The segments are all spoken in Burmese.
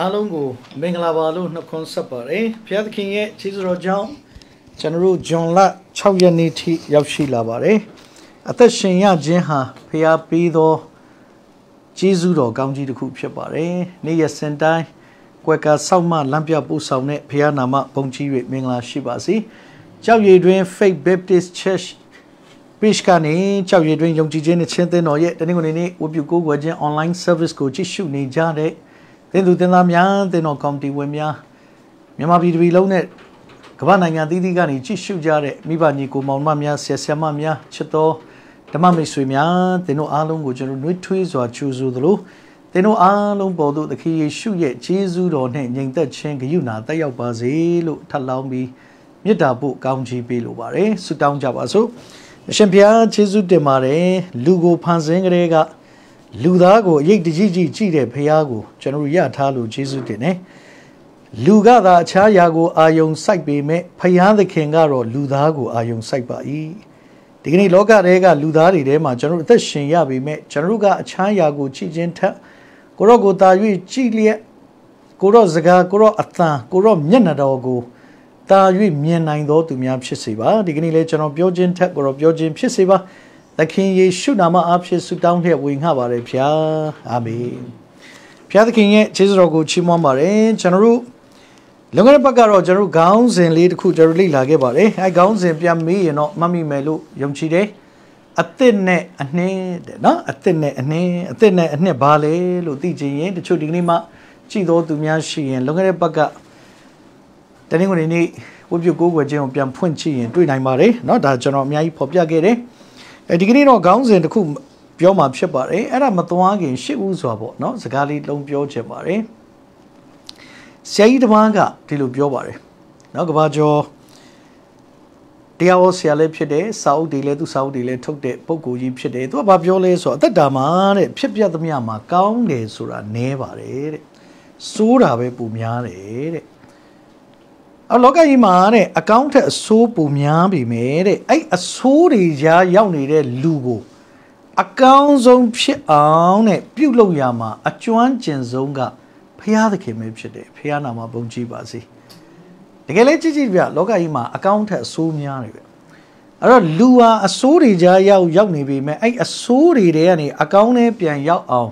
အားလုံးကိုမင်္ဂလာပါလို့နှုတ်ခွန်းဆက်ပါတယ်ဘုရားသခင်ရဲ့ခြေစတော်ကြောင့်ကျွန်တော်တို့ဂျွန်လ6ရက်နေ့ထိ ရောက်ရှိလာပါတယ်အသက်ရှင်ရခြင်းဟာဘုရားပေးသောကျေးဇူးတော်ကောင်းကြီးတစ်ခုဖြစ်ပါတယ်နေ့ရက်စင်တိုင်းကွယ်ကာဆောက်မလမ်းပြပို့ဆောင်တဲ့ဘုရားနာမဘုံကြီး၍မင်္ဂလာရှိပါစေကြောက်ရည်တွင် Faith Baptist Church page ကနေကြောက်ရည်တွင်ယုံကြည်ခြင်းနဲ့ချင်းသင်းတော်ရဲ့တနင်္ဂနွေနေ့ဝေပြုကိုးကွယ်ခြင်း online service ကိုကြည့်ရှုနေကြတဲ့တင်သူတင်သားများတင်တော်ကော်မတီဝင်များမြန်မာပြည်ပြည်လုံးနဲ့ကမ္ဘာနိုင်ငံသီးသီးကနေကြည့်ရှုကြတဲ့မိဘညီကိုမောင်နှမများဆရာဆရာမများချစ်တော်ဓမ္မမိတ်ဆွေများတင်တို့အားလုံးကိုကျွန်တော်နှွေးထွေးစွာကြိုဆိုသလိုတင်တို့အားလုံးပေါ်သို့သခင်ယေရှုရဲ့ခြေစူးတော်နဲ့ညီသက်ချင်းဂရုဏာတက်ရောက်ပါစေလို့ထပ်လောင်းပြီးမေတ္တာပို့ကောင်းချီးပေးလိုပါတယ်ဆုတောင်းကြပါစို့အရှင်ဘုရားခြေစူးတင်ပါတယ်လူကိုဖန်ဆင်းကြတဲ့ကလူသားကိုအရေးတကြီးကြီးကြည့်တဲ့ဖះကိုကျွန်တော်ရထားလို့ယေရှုတင်တယ်လူကသာအခြားယာကိုအာယုံစိုက်ပေမဲ့ဖះသခင်ကတော့လူသားကိုအာယုံစိုက်ပါ၏ဒီကနေ့လောကထဲကလူသားတွေထဲမှာကျွန်တော်အသက်ရှင်ရပေမဲ့ကျွန်တော်ကအခြားယာကိုကြည့်ခြင်းထက်ကိုရော့ကိုသာ၍ကြည့်လျက်ကိုရော့စကားကိုရော့အသံကိုရော့မျက်နှာတော်ကိုသာ၍မြင်နိုင်သောသူများဖြစ်စေပါဒီကနေ့လဲကျွန်တော်ပြောခြင်းထက်ကိုရော့ပြောခြင်းဖြစ်စေပါသခင်ယေရှုနာမအားဖြင့်ဆုတောင်းလျက်ဝေငှပါတယ်ဖျာအာမင်ဖျာသခင်ရဲ့ခြေစတော်ကိုချီးမွမ်းပါတယ်ကျွန်တော်တို့လွန်ခဲ့တဲ့ဘက်ကတော့ကျွန်တော်တို့ခေါင်းစဉ်လေးတစ်ခုကျွန်တော်လေ့လာခဲ့ပါတယ်အဲခေါင်းစဉ်ပြန်မေးရင်တော့မှတ်မိမယ်လို့ယုံကြည်တယ်အသစ်နဲ့အနှင်းတဲ့နော်အသစ်နဲ့အနှင်းအသစ်နဲ့အနှစ်ဘာလဲလို့သိချင်ရင်တချို့ဒီကနေ့မှကြည်တော်သူများရှိရင်လွန်ခဲ့တဲ့ဘက်ကတနင်္ဂနွေနေ့ဝိပုကိုယ်ွယ်ခြင်းကိုပြန်ဖွင့်ကြည့်ရင်တွေ့နိုင်ပါတယ်နော်ဒါကျွန်တော်အများကြီးဖော်ပြခဲ့တယ်အဲဒီကနေ့တော့ခေါင်းစဉ်တစ်ခုပြောမှာဖြစ်ပါတယ်အဲ့ဒါမသွားခင်ရှစ်ဦးစွာပေါ့နော်စကားလေးလုံးပြောချင်ပါတယ်ဆရာကြီးတစ်ပါးကဒီလိုပြောပါတယ်နော်ကဘာကျော်တရားဟောဆရာလည်းဖြစ်တယ်စာအုပ်တွေလည်းသူစာအုပ်တွေလည်းထုတ်တဲ့ပုံကိုကြီးဖြစ်တယ်သူကဘာပြောလဲဆိုတော့အသက်တာမှာတဲ့ဖြစ်ပြသမျှမှာကောင်းတယ်ဆိုတာနဲပါတယ်တဲ့စိုးတာပဲပူများတယ်တဲ့အလောကကြီးမှာတဲ့အကောင့်ထက်အဆိုးပုံများပြီမဲ့တဲ့အဲ့အဆိုးတွေကြားရောက်နေတဲ့လူကိုအကောင်းဆုံးဖြစ်အောင်တဲ့ပြုလုပ်ရမှာအကျွမ်းကျင်ဆုံးကဖရာသခင်ပဲဖြစ်တယ်ဖရာနာမှာပုံကြည့်ပါစေတကယ်လဲကြည့်ကြည့်ပြလောကကြီးမှာအကောင့်ထက်အဆိုးများတယ်ပဲအဲ့တော့လူဟာအဆိုးတွေကြားရောက်ရောက်နေပြီမဲ့အဲ့အဆိုးတွေတဲကနေအကောင်းနဲ့ပြန်ရောက်အောင်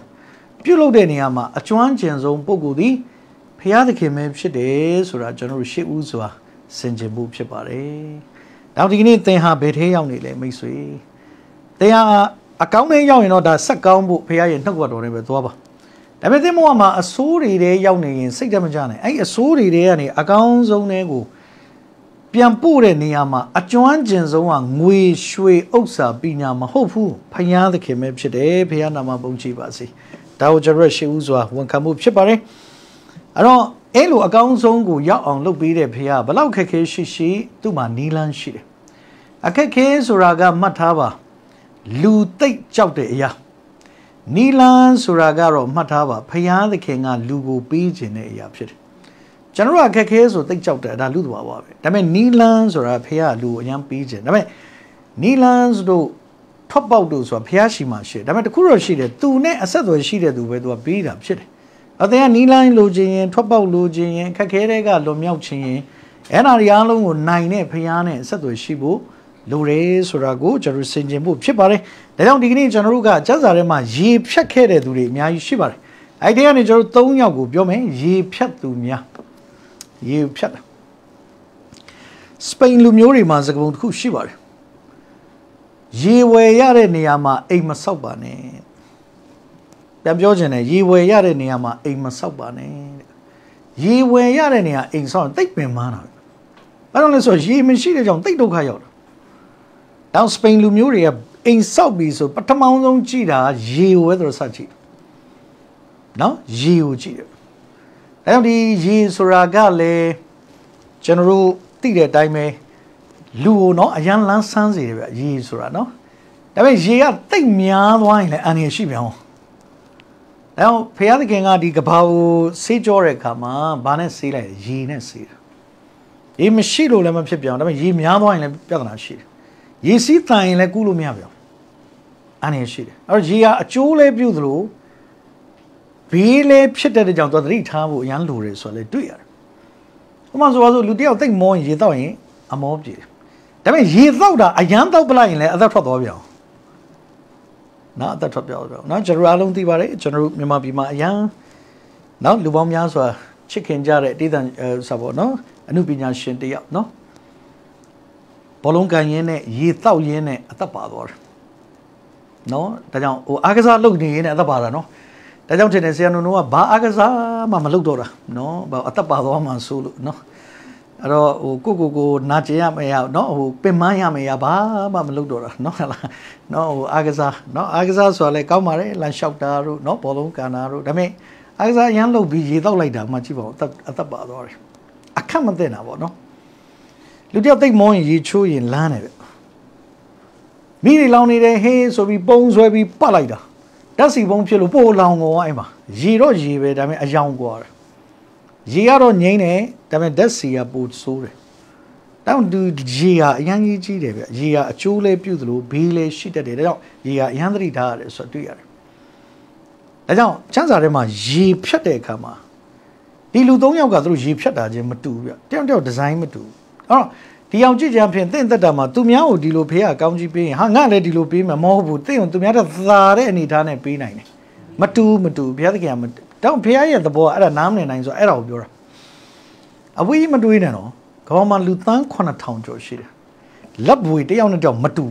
ပြုလုပ်တဲ့နေရာမှာအကျွမ်းကျင်ဆုံးပုံကိုယ်သည်ဖရာသခင်ပဲဖြစ်တယ်ဆိုတာကျွန်တော်တို့ရှေ့ဦးစွာဆင်ခြင်မှုဖြစ်ပါတယ်။နောက်ဒီကနေ့သင်ဟာဘယ်ထဲရောက်နေလဲမိတ်ဆွေ။သင်ဟာအကောင်းထဲရောက်ရင်တော့ဒါဆက်ကောင်းဖို့ဖရာရဲ့နှုတ်ကတော်နဲ့ပဲသွားပါ။ဒါပေမဲ့သင်ဘဝမှာအဆိုးတွေထဲရောက်နေရင်စိတ်တမကြနဲ့။အဲ့အဆိုးတွေထဲကနေအကောင်းဆုံးထဲကိုပြန်ပို့တဲ့နေရာမှာအကျွမ်းကျင်ဆုံးကငွေရွှေဥစ္စာပညာမဟုတ်ဘူး။ဖရာသခင်ပဲဖြစ်တယ်။ဖရာနာမပုံကြည်ပါစေ။ဒါကိုကျွန်တော်ရှေ့ဦးစွာဝန်ခံမှုဖြစ်ပါတယ်။အဲ့တော့အဲ့လိုအကောင်းဆုံးကိုရောက်အောင်လုပ်ပေးတဲ့ဖခင်ဘလောက်ခက်ခဲရှိရှိ သူ့မှာနီးလန်းရှိတယ်အခက်ခဲဆိုတာကမှတ်ထားပါ လူသိပ်ကြောက်တဲ့အရာနီလန်ဆိုတာကတော့မှတ်ထားပါဖရာသခင်ကလူကိုပေးခြင်းတဲ့အရာ ဖြစ်တယ်ကျွန်တော်ကခက်ခဲဆိုသိပ်ကြောက်တယ်ဒါလူတော်ပါပဲဒါပေမဲ့နီလန်ဆိုတာဖရာလူကိုအရင်ပေးခြင်းဒါပေမဲ့နီလန်ဆိုတော့ထွက်ပေါက်တို့ဆိုတာဖရာရှိမှရှိတယ်ဒါပေမဲ့တခုတော့ရှိတယ်သူနဲ့အဆက်အသွယ်ရှိတဲ့သူပဲသူကပေးတာဖြစ်တယ်အသေးကနီးလိုင်းလိုချင်ရင်ထွက်ပေါက်လိုချင်ရင် ခက်ခဲတဲ့ကလွန်မြောက်ချင်ရင်အဲ့ဒါတွေအားလုံးကိုနိုင်တဲ့ဖျားနဲ့ဆက်သွယ်ရှိဖို့လိုတယ်ဆိုတာကိုကျွန်တော်စင်ကျင်ဖို့ဖြစ်ပါတယ်။ဒါကြောင့်ဒီကနေ့ကျွန်တော်တို့ကစက်စာထဲမှာရေဖြတ်ခဲ့တဲ့သူတွေအများကြီးရှိပါတယ်။အဲ့ဒီကနေကျွန်တော်တို့၃ယောက်ကိုပြောမယ်ရေဖြတ်သူများရေဖြတ်တာစပိန်လူမျိုးတွေမှာစကားပုံတစ်ခုရှိပါတယ်။ရေဝယ်ရတဲ့နေရာမှာအိမ်မဆောက်ပါနဲ့ပြန်ပြောချင်တယ်ရေဝယ်ရတဲ့နေရာမှာအိမ်မဆောက်ပါနဲ့တဲ့ရေဝယ်ရတဲ့နေရာအိမ်ဆောက်တိတ်ပင်မာတာဘာလို့လဲဆိုရေမရှိတဲ့ကြောင့်တိတ်ဒုက္ခရောက်တာနောက်စပိန်လူမျိုးတွေကအိမ်ဆောက်ပြီးဆိုပထမဆုံးကြည့်တာရေဝယ်ဆိုတော့စကြည့်နော်ရေကိုကြည့်တယ်အဲကြောင့်ဒီရေဆိုတာကလည်းကျွန်တော်တို့သိတဲ့အတိုင်းပဲလူကိုနော်အရန်လန်းဆန်းစေတယ်ဗျရေဆိုတာနော်ဒါပေမဲ့ရေကတိတ်များသွားရင်လည်းအန္တရာယ်ရှိပြန်အောင်အဲဖရာသခင်ကဒီကဘာကိုဆေးကြောတဲ့အခါမှာဘာနဲ့ဆေးလိုက်ရေနဲ့ဆေးတာရေမရှိလို့လည်းမဖြစ်ပြောင်းဒါပေမဲ့ရေများသွားရင်လည်းပြဿနာရှိတယ်ရေစီးတန်ရင်လည်းကုလို့မရပြောင်းအနေရှိတယ်အဲ့တော့ရေကအကျိုးလဲပြုသလိုဘေးလဲဖြစ်တဲ့ကြောင့်သူသတိထားဖို့အရန်လိုတယ်ဆိုတော့လည်းတွေ့ရတယ်ဥပမာဆိုပါဆိုလူတယောက်တိတ်မောရင်ရေတောက်ရင်အမောပြေတယ်ဒါပေမဲ့ရေတောက်တာအရန်တောက်ပလိုက်ရင်လည်းအသက်ထွက်သွားပြောင်းနော်အသက်ထွက်ပြောဆိုတော့နော်ကျွန်တော်အားလုံးသိပါတယ်ကျွန်တော်မြန်မာပြည်မှာအရန်နော်လူပေါင်းများစွာချစ်ခင်ကြတဲ့တေးသံဆိုပေါ့နော်အမှုပညာရှင်တယောက်နော်ဘောလုံးကန်ရင်းနဲ့ရေတောက်ရင်းနဲ့အသက်ပါသွားတယ်နော်ဒါကြောင့်ဟိုအားကစားလုပ်နေရင်းနဲ့အသက်ပါတာနော်ဒါကြောင့်ထင်တယ်ဆရာနုံကဘာအားကစားမှမလုပ်တော့တာနော်ဘာအသက်ပါသွားမှဆိုလို့နော်အဲ့တော့ဟိုကိုကိုကိုနာကျင်ရမရเนาะဟိုပင်မရမရဘာမှမလုပ်တော့တာเนาะဟလားเนาะဟိုအာကစားเนาะအာကစားဆိုတာလဲကောင်းပါတယ်လမ်းလျှောက်တာတို့เนาะဘောလုံးကန်တာတို့ဒါပေမဲ့အာကစားရမ်းလုပ်ပြီးရေတောက်လိုက်တာမှကြည့်ပါဦးအသက်အသက်ပါသွားတယ်အခက်မသိတာပေါ့เนาะလူတယောက်သိမ့်မောရင်ရေချိုးရင်လမ်းတယ်ဗျမိတွေလောင်နေတယ်ဟင်းဆိုပြီးပုံဆွဲပြီးပတ်လိုက်တာဓာတ်စီပုံဖြစ်လို့ပို့လောင်ကုန်အောင်အဲ့မှာရေတော့ရေပဲဒါပေမဲ့အယောင်ကွာတယ်ရေကတော့ငိမ့်တယ်ဒါပေမဲ့ဓာတ်ဆီကပိုဆိုးတယ်တောင်သူရေဟာအရန်ကြီးကြီးတယ်ဗျရေဟာအချိုးလဲပြုတ်သလိုဘေးလဲရှိတတ်တယ်ဒါကြောင့်ရေဟာအရန်သတိထားရတယ်ဆိုတော့တွေ့ရတယ်ဒါကြောင့်ချမ်းစာထဲမှာရေဖြတ်တဲ့အခါမှာဒီလူ၃ယောက်ကသူတို့ရေဖြတ်တာချင်းမတူဘူးဗျတယောက်တယောက်ဒီဇိုင်းမတူဘူးအဲ့တော့ဒီအောင်ကြည့်ကြံဖြင့်တင့်သက်တာမှာသူများကိုဒီလိုဖေးကကောင်းကြီးပေးရင်ဟာငါလည်းဒီလိုပေးမှာမဟုတ်ဘူးတင့်ကိုသူများကသာတဲ့အနေထားနဲ့ပေးနိုင်တယ်မတူမတူဘုရားသခင်က။တော့ဘုရားရဲ့သဘောကအဲ့ဒါနားမလည်နိုင်ဆိုအဲ့ဒါကိုပြောတာ။အဝိမတွေးနဲ့တော့ကမ္ဘာမှာလူသန်း9000ကျော်ရှိတယ်။လက်ဘွေတယောက်နဲ့တယောက်မတူ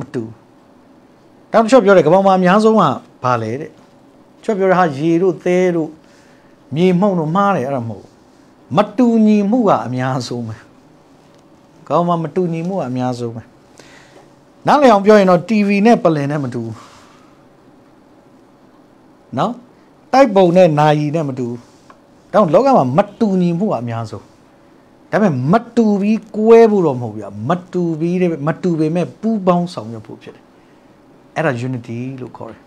မတူ။တောင်တစ်ချက်ပြောတယ်ကမ္ဘာမှာအများဆုံးကဘာလဲတဲ့။ချက်ပြောတာဟာရေတို့သဲတို့မြေမှုန့်တို့မှားတယ်အဲ့ဒါမဟုတ်။မတူညီမှုကအများဆုံးပဲ။ကမ္ဘာမှာမတူညီမှုကအများဆုံးပဲ။နားလည်အောင်ပြောရင်တော့ TV နဲ့ပလင်နဲ့မတူဘူး။နော်တိုက်ပုံနဲ့နာယီနဲ့မတူတောင်လောကမှာမတူညီမှုကအများဆုံးဒါပေမဲ့မတူပြီးကွဲဖို့တော့မဟုတ်ဘူးမတူပြီးတဲ့မတူပေမဲ့ပူးပေါင်းဆောင်ရွက်ဖို့ဖြစ်တယ်အဲ့ဒါ unity လို့ခေါ်တယ်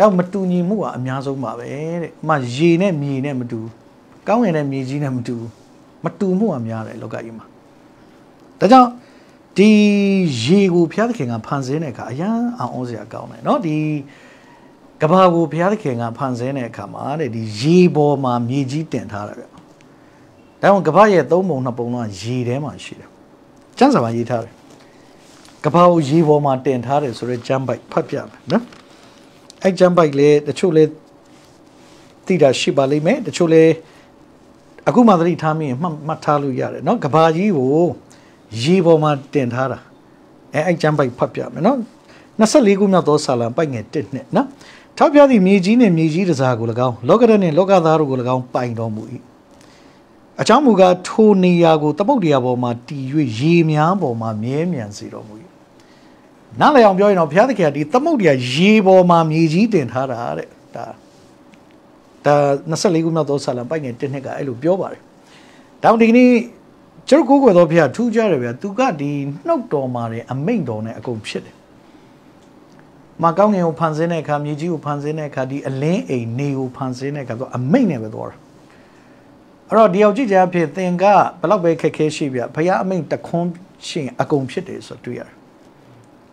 တော့မတူညီမှုကအများဆုံးပါပဲတဲ့။အမရေနဲ့မြေနဲ့မတူ။ကောင်းကင်နဲ့မြေကြီးနဲ့မတူ။မတူမှုအများတယ်လောကကြီးမှာ။ဒါကြောင့်ဒီရေကိုဘုရားသခင်ကဖန်ဆင်းတဲ့အခါအရန်အောင်အောင်စရာကောင်းတယ်เนาะဒီကဘာကိုဘုရားသခင်ကဖန်ဆင်းတဲ့အခါမှာတဲ့ဒီရေပေါ်မှာမြေကြီးတင်ထားတာဗျ။ဒါကြောင့်ကဘာရဲ့သုံးပုံနှစ်ပုံတော့ရေထဲမှာရှိတယ်။ကျမ်းစာမှာရေးထားတယ်။ကဘာကိုရေပေါ်မှာတင်ထားတယ်ဆိုတော့ကျမ်းပိုက်ဖတ်ပြမယ်နော်။အဲ့ကျမ်းပိုက်လေတချို့လေသိတာရှိပါလိမ့်မယ်။တချို့လေအခုမှသတိထားမိရင်မှတ်ထားလို့ရတယ်နော်။ကဘာကြီးကိုရေပေါ်မှာတင်ထားတာ။အဲအဲ့ကျမ်းပိုက်ဖတ်ပြမယ်နော်။24ခုမြောက်သောဆာလံပိုက်ငယ်1နှစ်နော်။ထောက်ပြသည့်မြေကြီးနှင့်မြေကြီးတစားကို၎င်းလောကဓာတ်နှင့်လောကသားတို့ကို၎င်းပိုင်တော်မူ၏အချောင်းမူကားထိုနေရာကိုတပုတ်တရားပေါ်မှာတည်၍ရေများပေါ်မှာမြဲမြံစေတော်မူ၏နားလည်အောင်ပြောရင်တော့ဘုရားသခင်ကဒီတပုတ်တရားရေပေါ်မှာမြေကြီးတင်ထားတာတဲ့ဒါဒါ24ခုမြောက်သောဆာလံပိုက်ငယ်တစ်နှစ်ကအဲ့လိုပြောပါတယ်တောင်ဒီကနေ့ကျွန်တော်ကိုယ်ကိုယ်တော်ဘုရားထူးကြတယ်ဗျာသူကဒီနှုတ်တော်မှာတဲ့အမိန့်တော်နဲ့အကုန်ဖြစ်တယ်မကောင်းငင်ကိုဖန်ဆင်းတဲ့အခါမြေကြီးကိုဖန်ဆင်းတဲ့အခါဒီအလင်းအိမ်နေကိုဖန်ဆင်းတဲ့အခါသူအမိတ်နဲ့ပဲသွားတာအဲ့တော့ဒီယောက်ကြည့်ကြအဖြစ်သင်ကဘလောက်ပဲခက်ခဲရှိပြဘုရားအမိတ်တခွန်းရှင်အကုန်ဖြစ်တယ်ဆိုတွေ့ရတယ်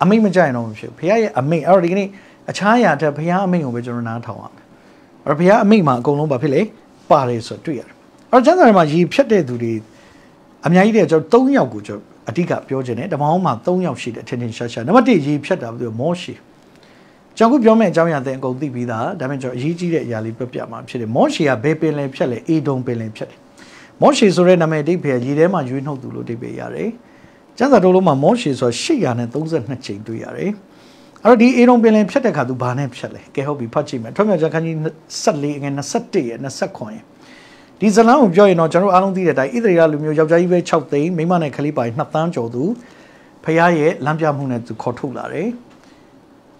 အမိတ်မကြိုင်တော့မဖြစ်ဘုရားရဲ့အမိတ်အဲ့တော့ဒီကနေ့အခြားအရာတစ်ဘုရားအမိတ်ကိုပဲကျွန်တော်နားထောင်ရမယ်အဲ့တော့ဘုရားအမိတ်မှာအကုန်လုံးဘာဖြစ်လဲပါတယ်ဆိုတွေ့ရတယ်အဲ့တော့ကျမ်းစာထဲမှာရေဖြတ်တဲ့သူတွေအများကြီးတဲ့ကျွန်တော်၃ယောက်ကိုကျွန်တော်အဓိကပြောခြင်းနဲ့တမောင်းမှာ၃ယောက်ရှိတယ်ထင်ထင်ရှားရှားနံပါတ်၁ရေဖြတ်တာဘယ်လိုမောရှိလဲကျွန်တော်ပြောမယ့်အကြောင်းအရာတဲ့အကုန်သိပြီးသားဒါပေမဲ့ကျွန်တော်အရေးကြီးတဲ့အရာလေးပြပြမှာဖြစ်တယ်မောရှေကဘယ်ပင်လယ်ဖြတ်လဲအေဒုံပင်လယ်ဖြတ်တယ်မောရှေဆိုတဲ့နာမည်အဓိပ္ပာယ်ရေထဲမှာရွေးနှုတ်သူလို့အဓိပ္ပာယ်ရတယ်ကျမ်းစာတော်လုံးမှာမောရှေဆို832ချိန်တွေ့ရတယ်အဲ့တော့ဒီအေဒုံပင်လယ်ဖြတ်တဲ့ခါသူဘာနဲ့ဖြတ်လဲကဲဟုတ်ပြီဖတ်ကြည့်မယ်ထွတ်မြတ်ကျမ်းခန်းကြီး14ငွေ21ရယ်29ရယ်ဒီဇလံကိုပြောရင်တော့ကျွန်တော်အားလုံးသိတဲ့အတိုင်းဣသရေလလူမျိုးယောက်ျားကြီးပဲ6သိန်းမိန်းမနဲ့ကလေးပိုင်2သန်းကျော်သူဖခင်ရဲ့လမ်းပြမှုနဲ့သူခေါ်ထုတ်လာတယ်။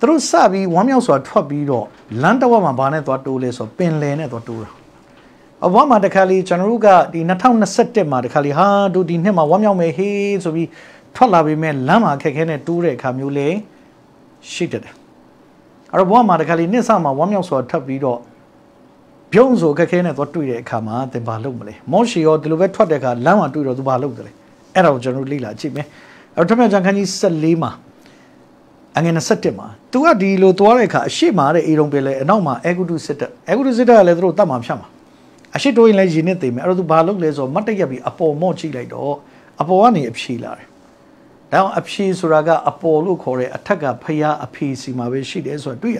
သူတို့စပြီးဝမ်းမြောက်စွာထွက်ပြီးတော့လမ်းတစ်ဝက်မှာဘာနဲ့သွားတိုးလဲဆိုတော့ပင်လယ်နဲ့သွားတိုးတာအဘွားမှာတခါလေကျွန်တော်တို့ကဒီ2021မှာတခါလေဟာတို့ဒီနှစ်မှာဝမ်းမြောက်မယ်ဟေးဆိုပြီးထွက်လာပြီးမဲ့လမ်းမှာခက်ခဲနဲ့တိုးတဲ့အခါမျိုးလေရှိတတ်တယ်အဲ့တော့ဘွားမှာတခါလေနှစ်ဆမှာဝမ်းမြောက်စွာထွက်ပြီးတော့ပြုံးဆိုခက်ခဲနဲ့သွားတွေ့တဲ့အခါမှာသင်ဘာလုပ်မလဲမောရှိရောဒီလိုပဲထွက်တဲ့အခါလမ်းမှာတွေ့တော့သူဘာလုပ်တယ်လဲအဲ့ဒါကိုကျွန်တော်တို့လေ့လာကြည့်မယ်အဲ့တော့ထပ်မံကြံခန်းကြီး14မှာအငယ်27မှာ तू ကဒီလိုသွားတဲ့အခါအရှိမာတဲ့အေရုံပင်လဲအနောက်မှာအေဂုတုစစ်တပ်အေဂုတုစစ်တပ်ကလည်းသူတို့တတ်မှာဖြတ်မှာအရှိတိုးရင်လည်းရင်းနဲ့သိမယ်အဲ့တော့ तू ဘာလုပ်လဲဆိုတော့မတ်တက်ရက်ပြီးအပေါ်မော့ကြည့်လိုက်တော့အပေါ်ကနေအဖြေလာတယ်ဒါအောင်အဖြေဆိုတာကအပေါ်လို့ခေါ်တဲ့အထက်ကဖျားအဖြေစီမှာပဲရှိတယ်ဆိုတာတွေ့ရ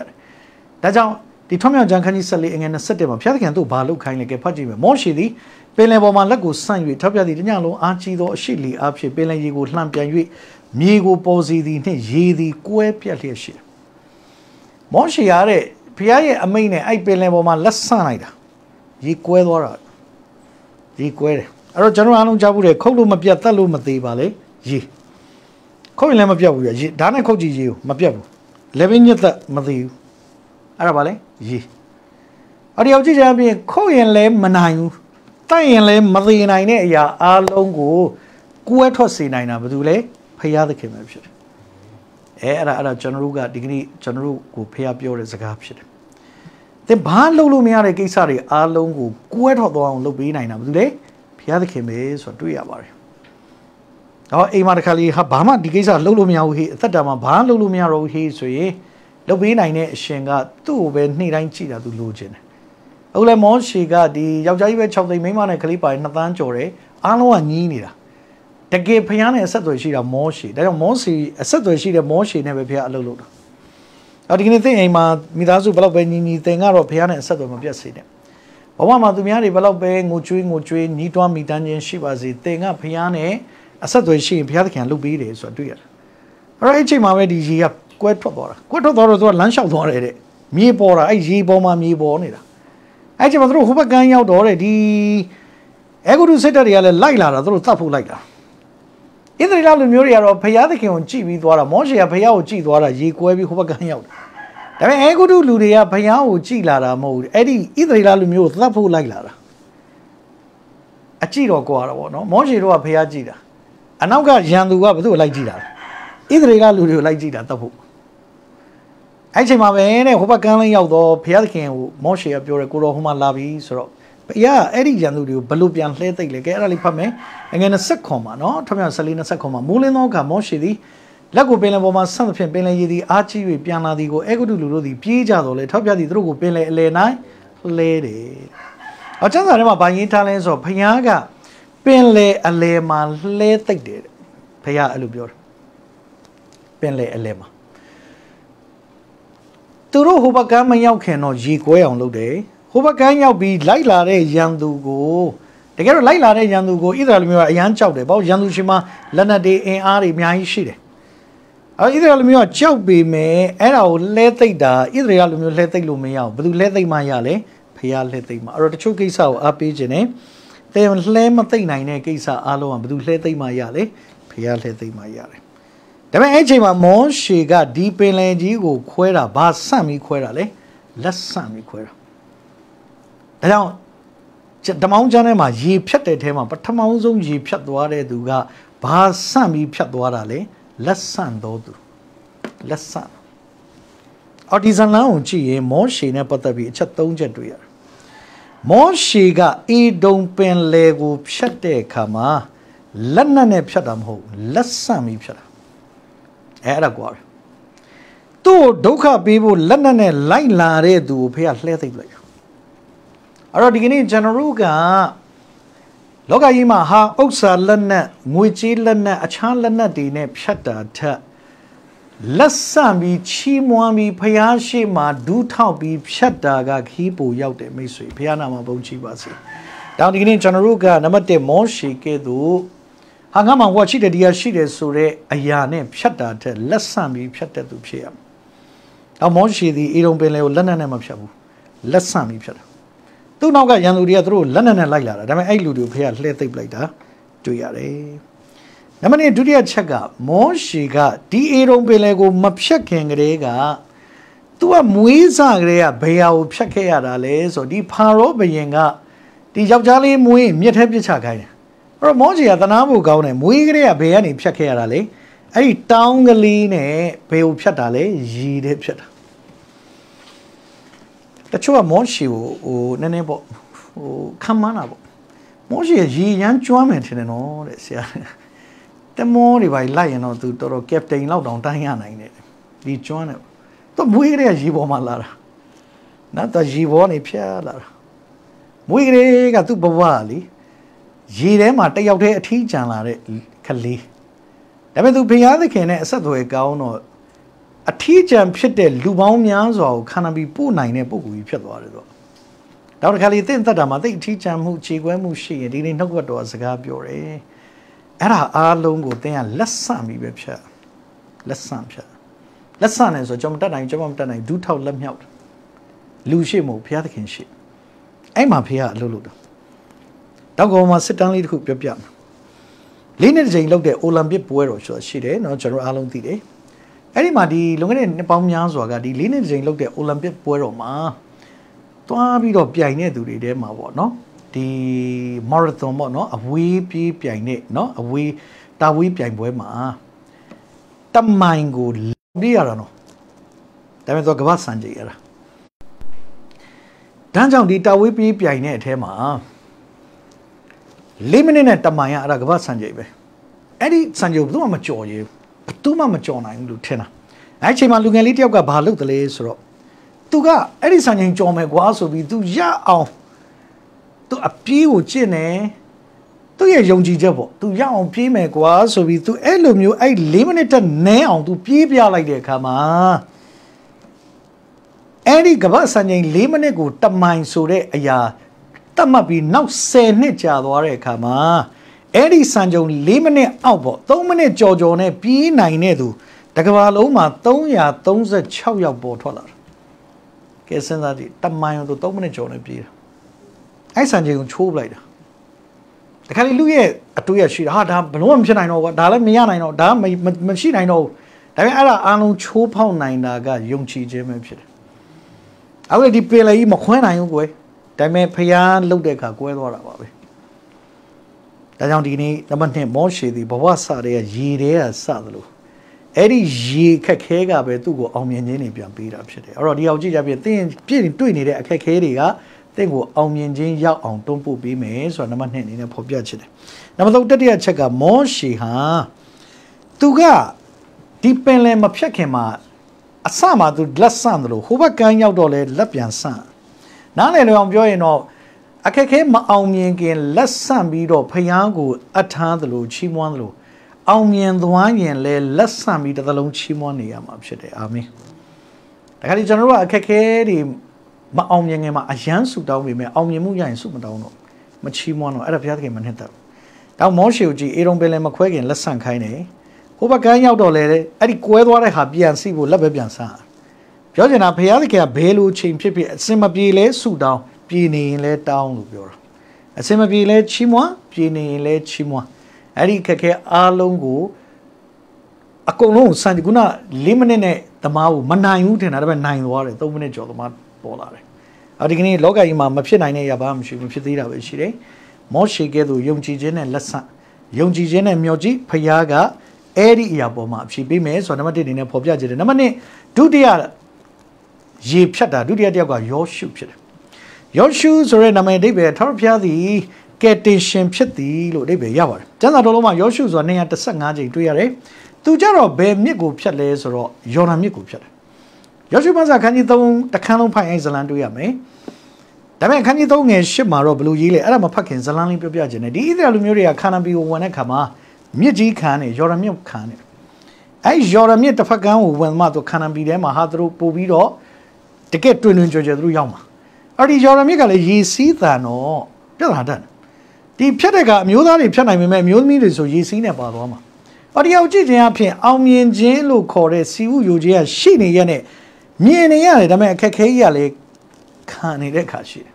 တယ်ဒါကြောင့်ဒီထွမြောက်ကြံခန်းကြီး14အငယ်27မှာဘုရားသခင်တို့ဘာလုပ်ခိုင်းလဲကဲဖတ်ကြည့်မယ်မောရှိသည်ပင်လယ်ပေါ်မှာလက်ကိုဆန့်၍ထောက်ပြသည်တညလုံးအားကြီးသောအရှိလီအားဖြင့်ပင်လယ်ရေကိုလှန်ပြန်၍မြေကိုပေါ်စီသည်နှင့်ရေသည်ကွဲပြတ်လျက်ရှိတယ်။မောရှေရတဲ့ဖခင်ရဲ့အမိန့်နဲ့အဲ့ပင်လယ်ပေါ်မှာလက်ဆန့်လိုက်တာရေကွဲသွားတာရေကွဲတယ်အဲ့တော့ကျွန်တော်အားလုံးကြားဘူးတယ်ခုတ်လို့မပြတ်တတ်လို့မသေးပါလေရေခုတ်ရင်လည်းမပြတ်ဘူးရရေဒါနဲ့ခုတ်ကြည့်ရေကိုမပြတ်ဘူးလေဘင်းညက်သက်မသေးဘူးအဲ့ဒါပါလေရေအော်ဒီအောင်ကြည့်ကြအပြင်ခုတ်ရင်လည်းမနိုင်ဘူးတိုက်ရင်လည်းမသေးနိုင်တဲ့အရာ အားလုံးကိုကွဲထွက်စေနိုင်တာဘာလို့လဲရာသခင်ပဲဖြစ်တယ်အဲအဲ့ဒါအဲ့ဒါကျွန်တော်တို့ကဒီကနေ့ကျွန်တော်တို့ကိုဖရာပြောတဲ့စကားဖြစ်တယ်သင်ဘာလုပ်လို့မရတဲ့ကိစ္စတွေအားလုံးကိုကွဲထွက်သွားအောင်လုပ်ပေးနိုင်တာဘာလို့လဲဖရာသခင်ပဲဆိုတော့တွေ့ရပါတယ်ဟောအိမ်မှာတခါလေးဟာဘာမှဒီကိစ္စလုပ်လို့မရဘူးဟေးအသက်တာမှာဘာလုပ်လို့မရတော့ဘူးဟေးဆိုရင်လုပ်ပေးနိုင်တဲ့အရှင်ကသူ့ကိုပဲနေ့တိုင်းကြည့်တာသူလိုချင်တယ်အခုလဲမောရှေကဒီယောက်ျားကြီးပဲ6သိန်းမိန်းမနဲ့ကလေးပါရင်2သန်းကျော်တယ်အားလုံးကညီးနေတာတကယ်ဖျားနဲ့အဆက်အသွယ်ရှိတာမောရှိဒါကြောင့်မောစီအဆက်အသွယ်ရှိတဲ့မောရှိနဲ့ပဲဖျားအလုပ်လုပ်တာအော်ဒီကနေ့သင်အိမ်မှာမိသားစုဘယ်လောက်ပဲညီညီသင်ကတော့ဖျားနဲ့အဆက်အသွယ်မပြတ်စေနဲ့ဘဝမှာသူများတွေဘယ်လောက်ပဲငိုကြွေးငိုကြွေးညီးတွားမိတမ်းခြင်းရှိပါစေသင်ကဖျားနဲ့အဆက်အသွယ်ရှိရင်ဖျားသခင်လုပ်ပေးတယ်ဆိုတာတွေ့ရတယ်အဲ့တော့အဲ့ချိန်မှာပဲဒီရေကကွဲထွက်သွားတာကွဲထွက်သွားတော့သူကလမ်းလျှောက်သွားတယ်တဲ့မြေပေါ်တာအဲ့ရေပေါ်မှာမြေပေါ်နေတာအဲ့ချိန်မှာသူတို့ဟိုဘက်ကမ်းရောက်တော့တဲ့ဒီအဲဂုတုစိတ်ဓာတ်တွေကလည်းလိုက်လာတာသူတို့သတ်ဖို့လိုက်တာဣသရေလလူမျိုးတွေကတော့ဘုရားသခင်ကိုကြည်ပြီးသွားတာမောရှေကဘုရားကိုကြည်သွားတာရေကွဲပြီးဟိုဘက်ကရောက်တာဒါပေမဲ့အဲဂုတုလူတွေကဘုရားကိုကြည်လာတာမဟုတ်ဘူးအဲ့ဒီဣသရေလလူမျိုးကိုသတ်ဖို့လိုက်လာတာအကြည့်တော့ကွာတော့ဗောနော်မောရှေတို့ကဘုရားကြည်တာအနောက်ကရန်သူကဘသူ့ကိုလိုက်ကြည်တာဣသရေလလူတွေကိုလိုက်ကြည်တာသတ်ဖို့အဲ့ချိန်မှာပဲတဲ့ဟိုဘက်ကန်းလေးရောက်တော့ဘုရားသခင်ကိုမောရှေကပြောတယ်ကိုတော်ဟိုမှာလာပြီဆိုတော့ဘုရားအဲ့ဒီရန်သူတွေကိုဘလို့ပြန်လှဲသိမ့်လဲကဲအဲ့ဒါလေးဖတ်မယ်အငယ်20ခွန်မှာနော်ထမမြောက်14 20ခွန်မှာမိုးလင်းသောအခါမောရှိသည်လက်ကိုပင်လယ်ပေါ်မှာဆန့်သဖြင့်ပင်လယ်ရည်သည်အားကြီး၍ပြန်လာသည်ကိုအေဂုတုလူတို့သည်ပြေးကြတော်လဲထောက်ပြသည်သူတို့ကိုပင်လယ်အလယ်၌လဲတယ်။အကျမ်းစာထဲမှာဗာရင်းထားလဲဆိုဘုရားကပင်လယ်အလယ်မှာလဲသိမ့်တယ်ဘုရားအဲ့လိုပြောတယ်။ပင်လယ်အလယ်မှာသူတို့ဟိုဘက်ကမရောက်ခင်တော့ရေကွဲအောင်လုပ်တယ်ဟိုဘက်ကမ်းရောက်ပြီးလိုက်လာတဲ့ရန်သူကိုတကယ်တော့လိုက်လာတဲ့ရန်သူကိုဣသရေလမျိုးကအယမ်းကြောက်တယ်ပေါ့ရန်သူရှင်မလက်နက်တွေအင်အားတွေအများကြီးရှိတယ်အဲ့ဣသရေလမျိုးကကြောက်ပေမဲ့အဲ့ဒါကိုလှဲသိပ်တာဣသရေလမျိုးလှဲသိပ်လို့မရဘူးဘယ်သူလှဲသိပ်မှရလဲဖះလှဲသိပ်မှအဲ့တော့တချို့ကိစ္စကိုအားပေးခြင်းနဲ့တဲလှဲမသိပ်နိုင်တဲ့ကိစ္စအားလုံးကဘယ်သူလှဲသိပ်မှရလဲဖះလှဲသိပ်မှရတယ်ဒါပေမဲ့အဲ့အချိန်မှာမောရှေကဒီပင်လယ်ကြီးကို ခွဲတာဘာဆန့်ပြီးခွဲတာလဲလက်ဆန့်ပြီးခွဲတာဒါကြောင့်ဓမောင်းချမ်းထဲမှာရေဖြတ်တဲ့ထဲမှာပထမဆုံးရေဖြတ်သွားတဲ့သူကဘာဆန့်ပြီးဖြတ်သွားတာလဲလက်ဆန့်တော်သူလက်ဆန့်အော်ဒီဇန်လန်ကိုကြည့်ရင်မောရှေနဲ့ပတ်သက်ပြီးအချက်၃ချက်တွေ့ရတယ်မောရှေကအေဒုံပင်လယ်ကို ဖြတ်တဲ့အခါမှာလက်နက်နဲ့ဖြတ်တာမဟုတ်လက်ဆန့်ပြီးဖြတ်တာအဲအဲ့ဒါကွာသူ့ဒုက္ခပေးဖို့လက်နက်နဲ့လိုက်လာတဲ့သူကိုဖေကလှဲသိပ်လိုက်တယ်အဲ့တော့ဒီကနေ့ကျွန်တော်တို့ကလောကကြီးမှာဟာဥစ္စာလက်နက်ငွေကြေးလက်နက်အခြားလက်နက်တွေနဲ့ဖြတ်တာထက်လက်ဆန့်ပြီးချီးမွမ်းပြီးဖျားရှိမှဒူးထောက်ပြီးဖြတ်တာက ခီးပူရောက်တယ်မိတ်ဆွေဖျားနာမှာဘုံချီပါစေ။တောင်ဒီကနေ့ကျွန်တော်တို့ကနံပါတ်1မောရှိကဲ့သို့ဟာငါမှာဟောရှိတယ်တရားရှိတယ်ဆိုတဲ့အရာနဲ့ဖြတ်တာထက်လက်ဆန့်ပြီးဖြတ်တဲ့သူဖြစ်ရမယ်။တော့မောရှိသည်အေရုံပင်လေကိုလက်နက်နဲ့မဖြတ်ဘူး။လက်ဆန့်ပြီးဖြတ်တာ။သူ့နောက်ကရန်သူတွေကသူတို့လက်နက်နဲ့လိုက်လာတာဒါပေမဲ့အဲ့လူတွေကိုဖေကလှည့်သိပ်ပလိုက်တာတွေ့ရတယ်နံပါတ်1ဒုတိယချက်ကမောရှေကဒီအေရုံပင်လေကိုမဖြတ်ခင်ကလေးကသူကမွေးစားကလေးကဘယ်ဟာကိုဖြတ်ခဲ့ရတာလဲဆိုတော့ဒီဖာရောဘယင်ကဒီယောက်ျားလေးမွေးမြက်ထဲပြစ်ချခိုင်းတယ်အဲ့တော့မောရှေကသနာဖို့ကောင်းတယ်မွေးကလေးကဘယ်ကနေဖြတ်ခဲ့ရတာလဲအဲ့ဒီတောင်းကလေးနဲ့ဘယ်ကိုဖြတ်တာလဲရီတဲ့ဖြတ်တာချို့ကမောရှီကိုဟိုနည်းနည်းပေါ့ဟိုခံမန်းတာပေါ့မောရှီရေရမ်းကျွမ်းမယ်ထင်တယ်နော်တဲ့ဆရာတမောတွေပါလိုက်ရင်တော့သူတော်တော်ကက်ပတိန်လောက်တောင်တိုင်းရနိုင်တယ်ဒီကျွမ်းတယ်သူမွေးကလေးကရေပေါ်မှာလာတာနော်သူရေပေါ်နေဖျက်လာတာမွေးကလေးကသူ့ဘဝလीရေထဲမှာတယောက်တည်းအထီးကျန်လာတဲ့ကလေးဒါပေမဲ့သူဘုရားသခင်နဲ့အဆက်အသွယ်ကောင်းတော့အထီးကျန်ဖြစ်တဲ့လူပေါင်းများစွာကိုခန္ဓာပြီးပို့နိုင်တဲ့ပုံကူကြီးဖြစ်သွားတယ်တော့နောက်တစ်ခါလေတင့်သက်တာမှာတိတ်အထီးကျန်မှုခြေခွဲမှုရှိရင်ဒီနေ့နှုတ်ဘတော်စကားပြောတယ်အဲ့ဒါအားလုံးကိုတင်းကလက်ဆန့်ပြီးပဲဖြတ်လက်ဆန့်ဖြတ်လက်ဆန့်နေဆိုကျွန်မတတ်နိုင်ကျွန်မမတတ်နိုင်ဒူးထောက်လက်မြောက်လူရှိမို့ဘုရားသခင်ရှိအဲ့မှာဘုရားအလုပ်လုပ်တာတောက်ကောင်မှာစစ်တမ်းလေးတစ်ခုပြောပြမယ်လေးနှစ်တစ်ချိန်လောက်တဲ့အိုလံပစ်ပွဲတော်ဆိုတာရှိတယ်เนาะကျွန်တော်အားလုံးသိတယ်အဲ့ဒီမှာဒီလွန်ခဲ့တဲ့နှစ်ပေါင်းများစွာကဒီလေးနှစ်ကြိမ်လုပ်တဲ့အိုလံပစ်ပွဲတော်မှာသွားပြီးတော့ပြိုင်တဲ့သူတွေထဲမှာပေါ့နော်ဒီမာရသွန်ပေါ့နော်အဝေးပြေးပြိုင်တဲ့နော်အဝေးတာဝေးပြိုင်ပွဲမှာတမိုင်ကိုပြေးရတာနော်ဒါပေမဲ့သူကကမ္ဘာစံချိန်ရတာဒါကြောင့်ဒီတာဝေးပြေးပြိုင်တဲ့အထဲမှာ၄မိနစ်နဲ့တမိုင်ရအဲ့ဒါကမ္ဘာစံချိန်ပဲအဲ့ဒီစံချိန်ဘယ်သူမှမကြော်ရဘူးဘသူမှမကြော်နိုင်ဘူးလို့ထင်တာအဲ့အချိန်မှာလူငယ်လေးတယောက်ကဘာလုပ်သလဲဆိုတော့သူကအဲ့ဒီဆန်ချိန်ကြော်မယ်ကွာဆိုပြီးသူရအောင်သူအပြေးကိုကျင့်တယ်သူ့ရဲ့ယုံကြည်ချက်ပေါ့ तू ရအောင် ပြေးမယ်ကွာဆိုပြီး तू အဲ့လိုမျိုးအဲ့၄မိနစ်တက်နည်းအောင် तू ပြေးပြလိုက်တဲ့အခါမှာအဲ့ဒီကမ္ဘာစံချိန်၄မိနစ်ကိုတမိုင်ဆိုတဲ့အရာတတ်မှတ်ပြီးနောက်၁၀နှစ်ကြာသွားတဲ့အခါမှာအဲ့ဒီစံကြုံ၄မိနစ်အောက်ပေါ့3မိနစ်ကြော်ကြော်နဲ့ပြေးနိုင်တဲ့သူတကဘာလုံးမှာ336ယောက်ပေါ်ထွက်လာတာကဲစဉ်းစားကြည့်တမိုင်တို့3မိနစ်ကြော်နဲ့ပြေးတာအဲ့စံကြုံချိုးပလိုက်တာတခါလေလူရဲ့အတွေ့ရရှိတာဟာဒါဘလုံးမဖြစ်နိုင်တော့ဘူးဒါလည်းမရနိုင်တော့ဒါမရှိနိုင်တော့ဘူးဒါပေမဲ့အဲ့ဒါအားလုံးချိုးဖောက်နိုင်တာကယုံကြည်ခြင်းပဲဖြစ်တယ်အခုလေဒီပင်လယ်ကြီးမခွဲနိုင်ဘူးကွယ်ဒါပေမဲ့ဖျားလုတ်တဲ့အခါကွဲသွားတာပါပဲဒါကြောင့်ဒီနေ့နံပါတ်1မောရှေသည်ဘဝစတဲ့ရေတဲ့စသလိုအဲ့ဒီရေခက်ခဲကပဲသူ့ကိုအောင်မြင်ခြင်းတွေပြန်ပေးတာဖြစ်တယ်အဲ့တော့ဒီအောင်ကြည့်ကြပြည့်တင်းပြည့်တွေ့နေတဲ့အခက်ခဲတွေကတင့်ကိုအောင်မြင်ခြင်းရောက်အောင်တွန်းပို့ပေးမယ်ဆိုတာနံပါတ်1အနေနဲ့ဖော်ပြချင်တယ်နံပါတ်3တတိယချက်ကမောရှေဟာသူကဒီပင်လယ်မဖြတ်ခင်မှာအစမှသူလက်ဆန့်တယ်လို့ဟိုဘက်ကမ်းရောက်တော့လဲလက်ပြန်ဆန့်နားလည်လို့အောင်ပြောရင်တော့အခက်ခဲမအောင်မြင်ခင်လက်ဆန့်ပြီးတော့ဖယားကိုအထားသလိုချီးမွမ်းသလိုအောင်မြင်သွားရင်လည်းလက်ဆန့်ပြီးတစ်သလုံးချီးမွမ်းနေရမှာဖြစ်တယ်အာမင်တခါဒီကျွန်တော်တို့ကအခက်ခဲတွေမအောင်မြင်ခင်မှာအယမ်းဆူတောင်းပေမဲ့အောင်မြင်မှုရရင်ဆုမတောင်းတော့မချီးမွမ်းတော့အဲ့ဒါဘုရားသခင်မနှစ်သက်ဘူးတော့မောရှေကိုကြည်အေရုံပင်လည်းမခွဲခင်လက်ဆန့်ခိုင်းတယ်ဟိုဘက်ကန်းရောက်တော့လေအဲ့ဒီကွဲသွားတဲ့ဟာပြန်စီဖို့လက်ပဲပြန်ဆန့်ပြောချင်တာဘုရားသခင်ကဘယ်လိုချိန်ဖြစ်ဖြစ်အစင်မပြေလဲဆူတောင်းပြည်နေရင်လဲတောင်းလို့ပြောတာအစင်မပြေလဲချီးမွမ်းပြည်နေရင်လဲချီးမွမ်းအဲ့ဒီခက်ခဲအားလုံးကိုအကုန်လုံးစံခုန၄မိနစ်နဲ့သမားကိုမနိုင်ဘူးထင်တာဒါပေမဲ့နိုင်သွားတယ်၃မိနစ်ကျော်သမားပေါ်လာတယ်အဲဒီကနေ့လောကကြီးမှာမဖြစ်နိုင်တဲ့အရာဘာမှမရှိဘူးဖြစ်သေးတာပဲရှိတယ်မောရှေကဲ့သို့ယုံကြည်ခြင်းနဲ့လက်ဆန့်ယုံကြည်ခြင်းနဲ့မျှော်ကြည့်ဖခင်ကအဲ့ဒီအရာပေါ်မှာအဖြေပေးမယ်ဆိုတော့နံပါတ်1အနေနဲ့ဖော်ပြခြင်းတယ်နံပါတ်2ဒုတိယရေဖြတ်တာဒုတိယတယောက်ကယောရှုဖြစ်တယ်ယောရှုဆိုတဲ့နာမည်အဓိပ္ပာယ်ထာဝရဘုရားသည်ကယ်တင်ရှင်ဖြစ်သည်လို့အဓိပ္ပာယ်ရပါတယ်။ကျမ်းစာတော်လုံးမှာယောရှုဆိုတာ215ကြိမ်တွေ့ရတယ်။သူကြတော့ဘယ်မြစ်ကိုဖြတ်လဲဆိုတော့ယော်ဒန်မြစ်ကိုဖြတ်တယ်။ယောရှုမဆာခန်းကြီး3တခန်းလုံးဖိုင်အဲဇလန်တွေ့ရမယ်။ဒါပေမဲ့ခန်းကြီး3ငယ်10မှာတော့ဘလို့ရေးလဲအဲ့ဒါမဖတ်ခင်ဇလန်လေးပြောပြခြင်းနဲ့ဒီဣသရေလလူမျိုးတွေကခါနာန်ပြည်ကိုဝင်တဲ့ခါမှာမြစ်ကြီးခန်းနဲ့ယော်ဒန်မြစ်ခန်းနဲ့အဲ့ယော်ဒန်မြစ်တစ်ဖက်ကန်းကိုဝင်မှသူခါနာန်ပြည်ထဲမှာဟာသူတို့ပို့ပြီးတော့တကယ်တွင်တွင်ကြွကြွသူတို့ရောက်မှာ။အဲ့ဒီယော်ဒန်မြစ်ကလည်းရေစီးသန်တော့ပြဿနာတက်ဒီဖြတ်တဲ့ကအမျိုးသားတွေဖြတ်နိုင်ပေမဲ့အမျိုးသမီးတွေဆိုရေစီးနဲ့ပါသွားမှာအော်ဒီယောက်ကြည့်ခြင်းအဖြစ်အောင်မြင်ခြင်းလို့ခေါ်တဲ့စီဥယိုကြီးကရှိနေရတဲ့မြင်နေရတယ်ဒါပေမဲ့အခက်ခဲကြီးကလည်းခံနေတဲ့အခါရှိတယ်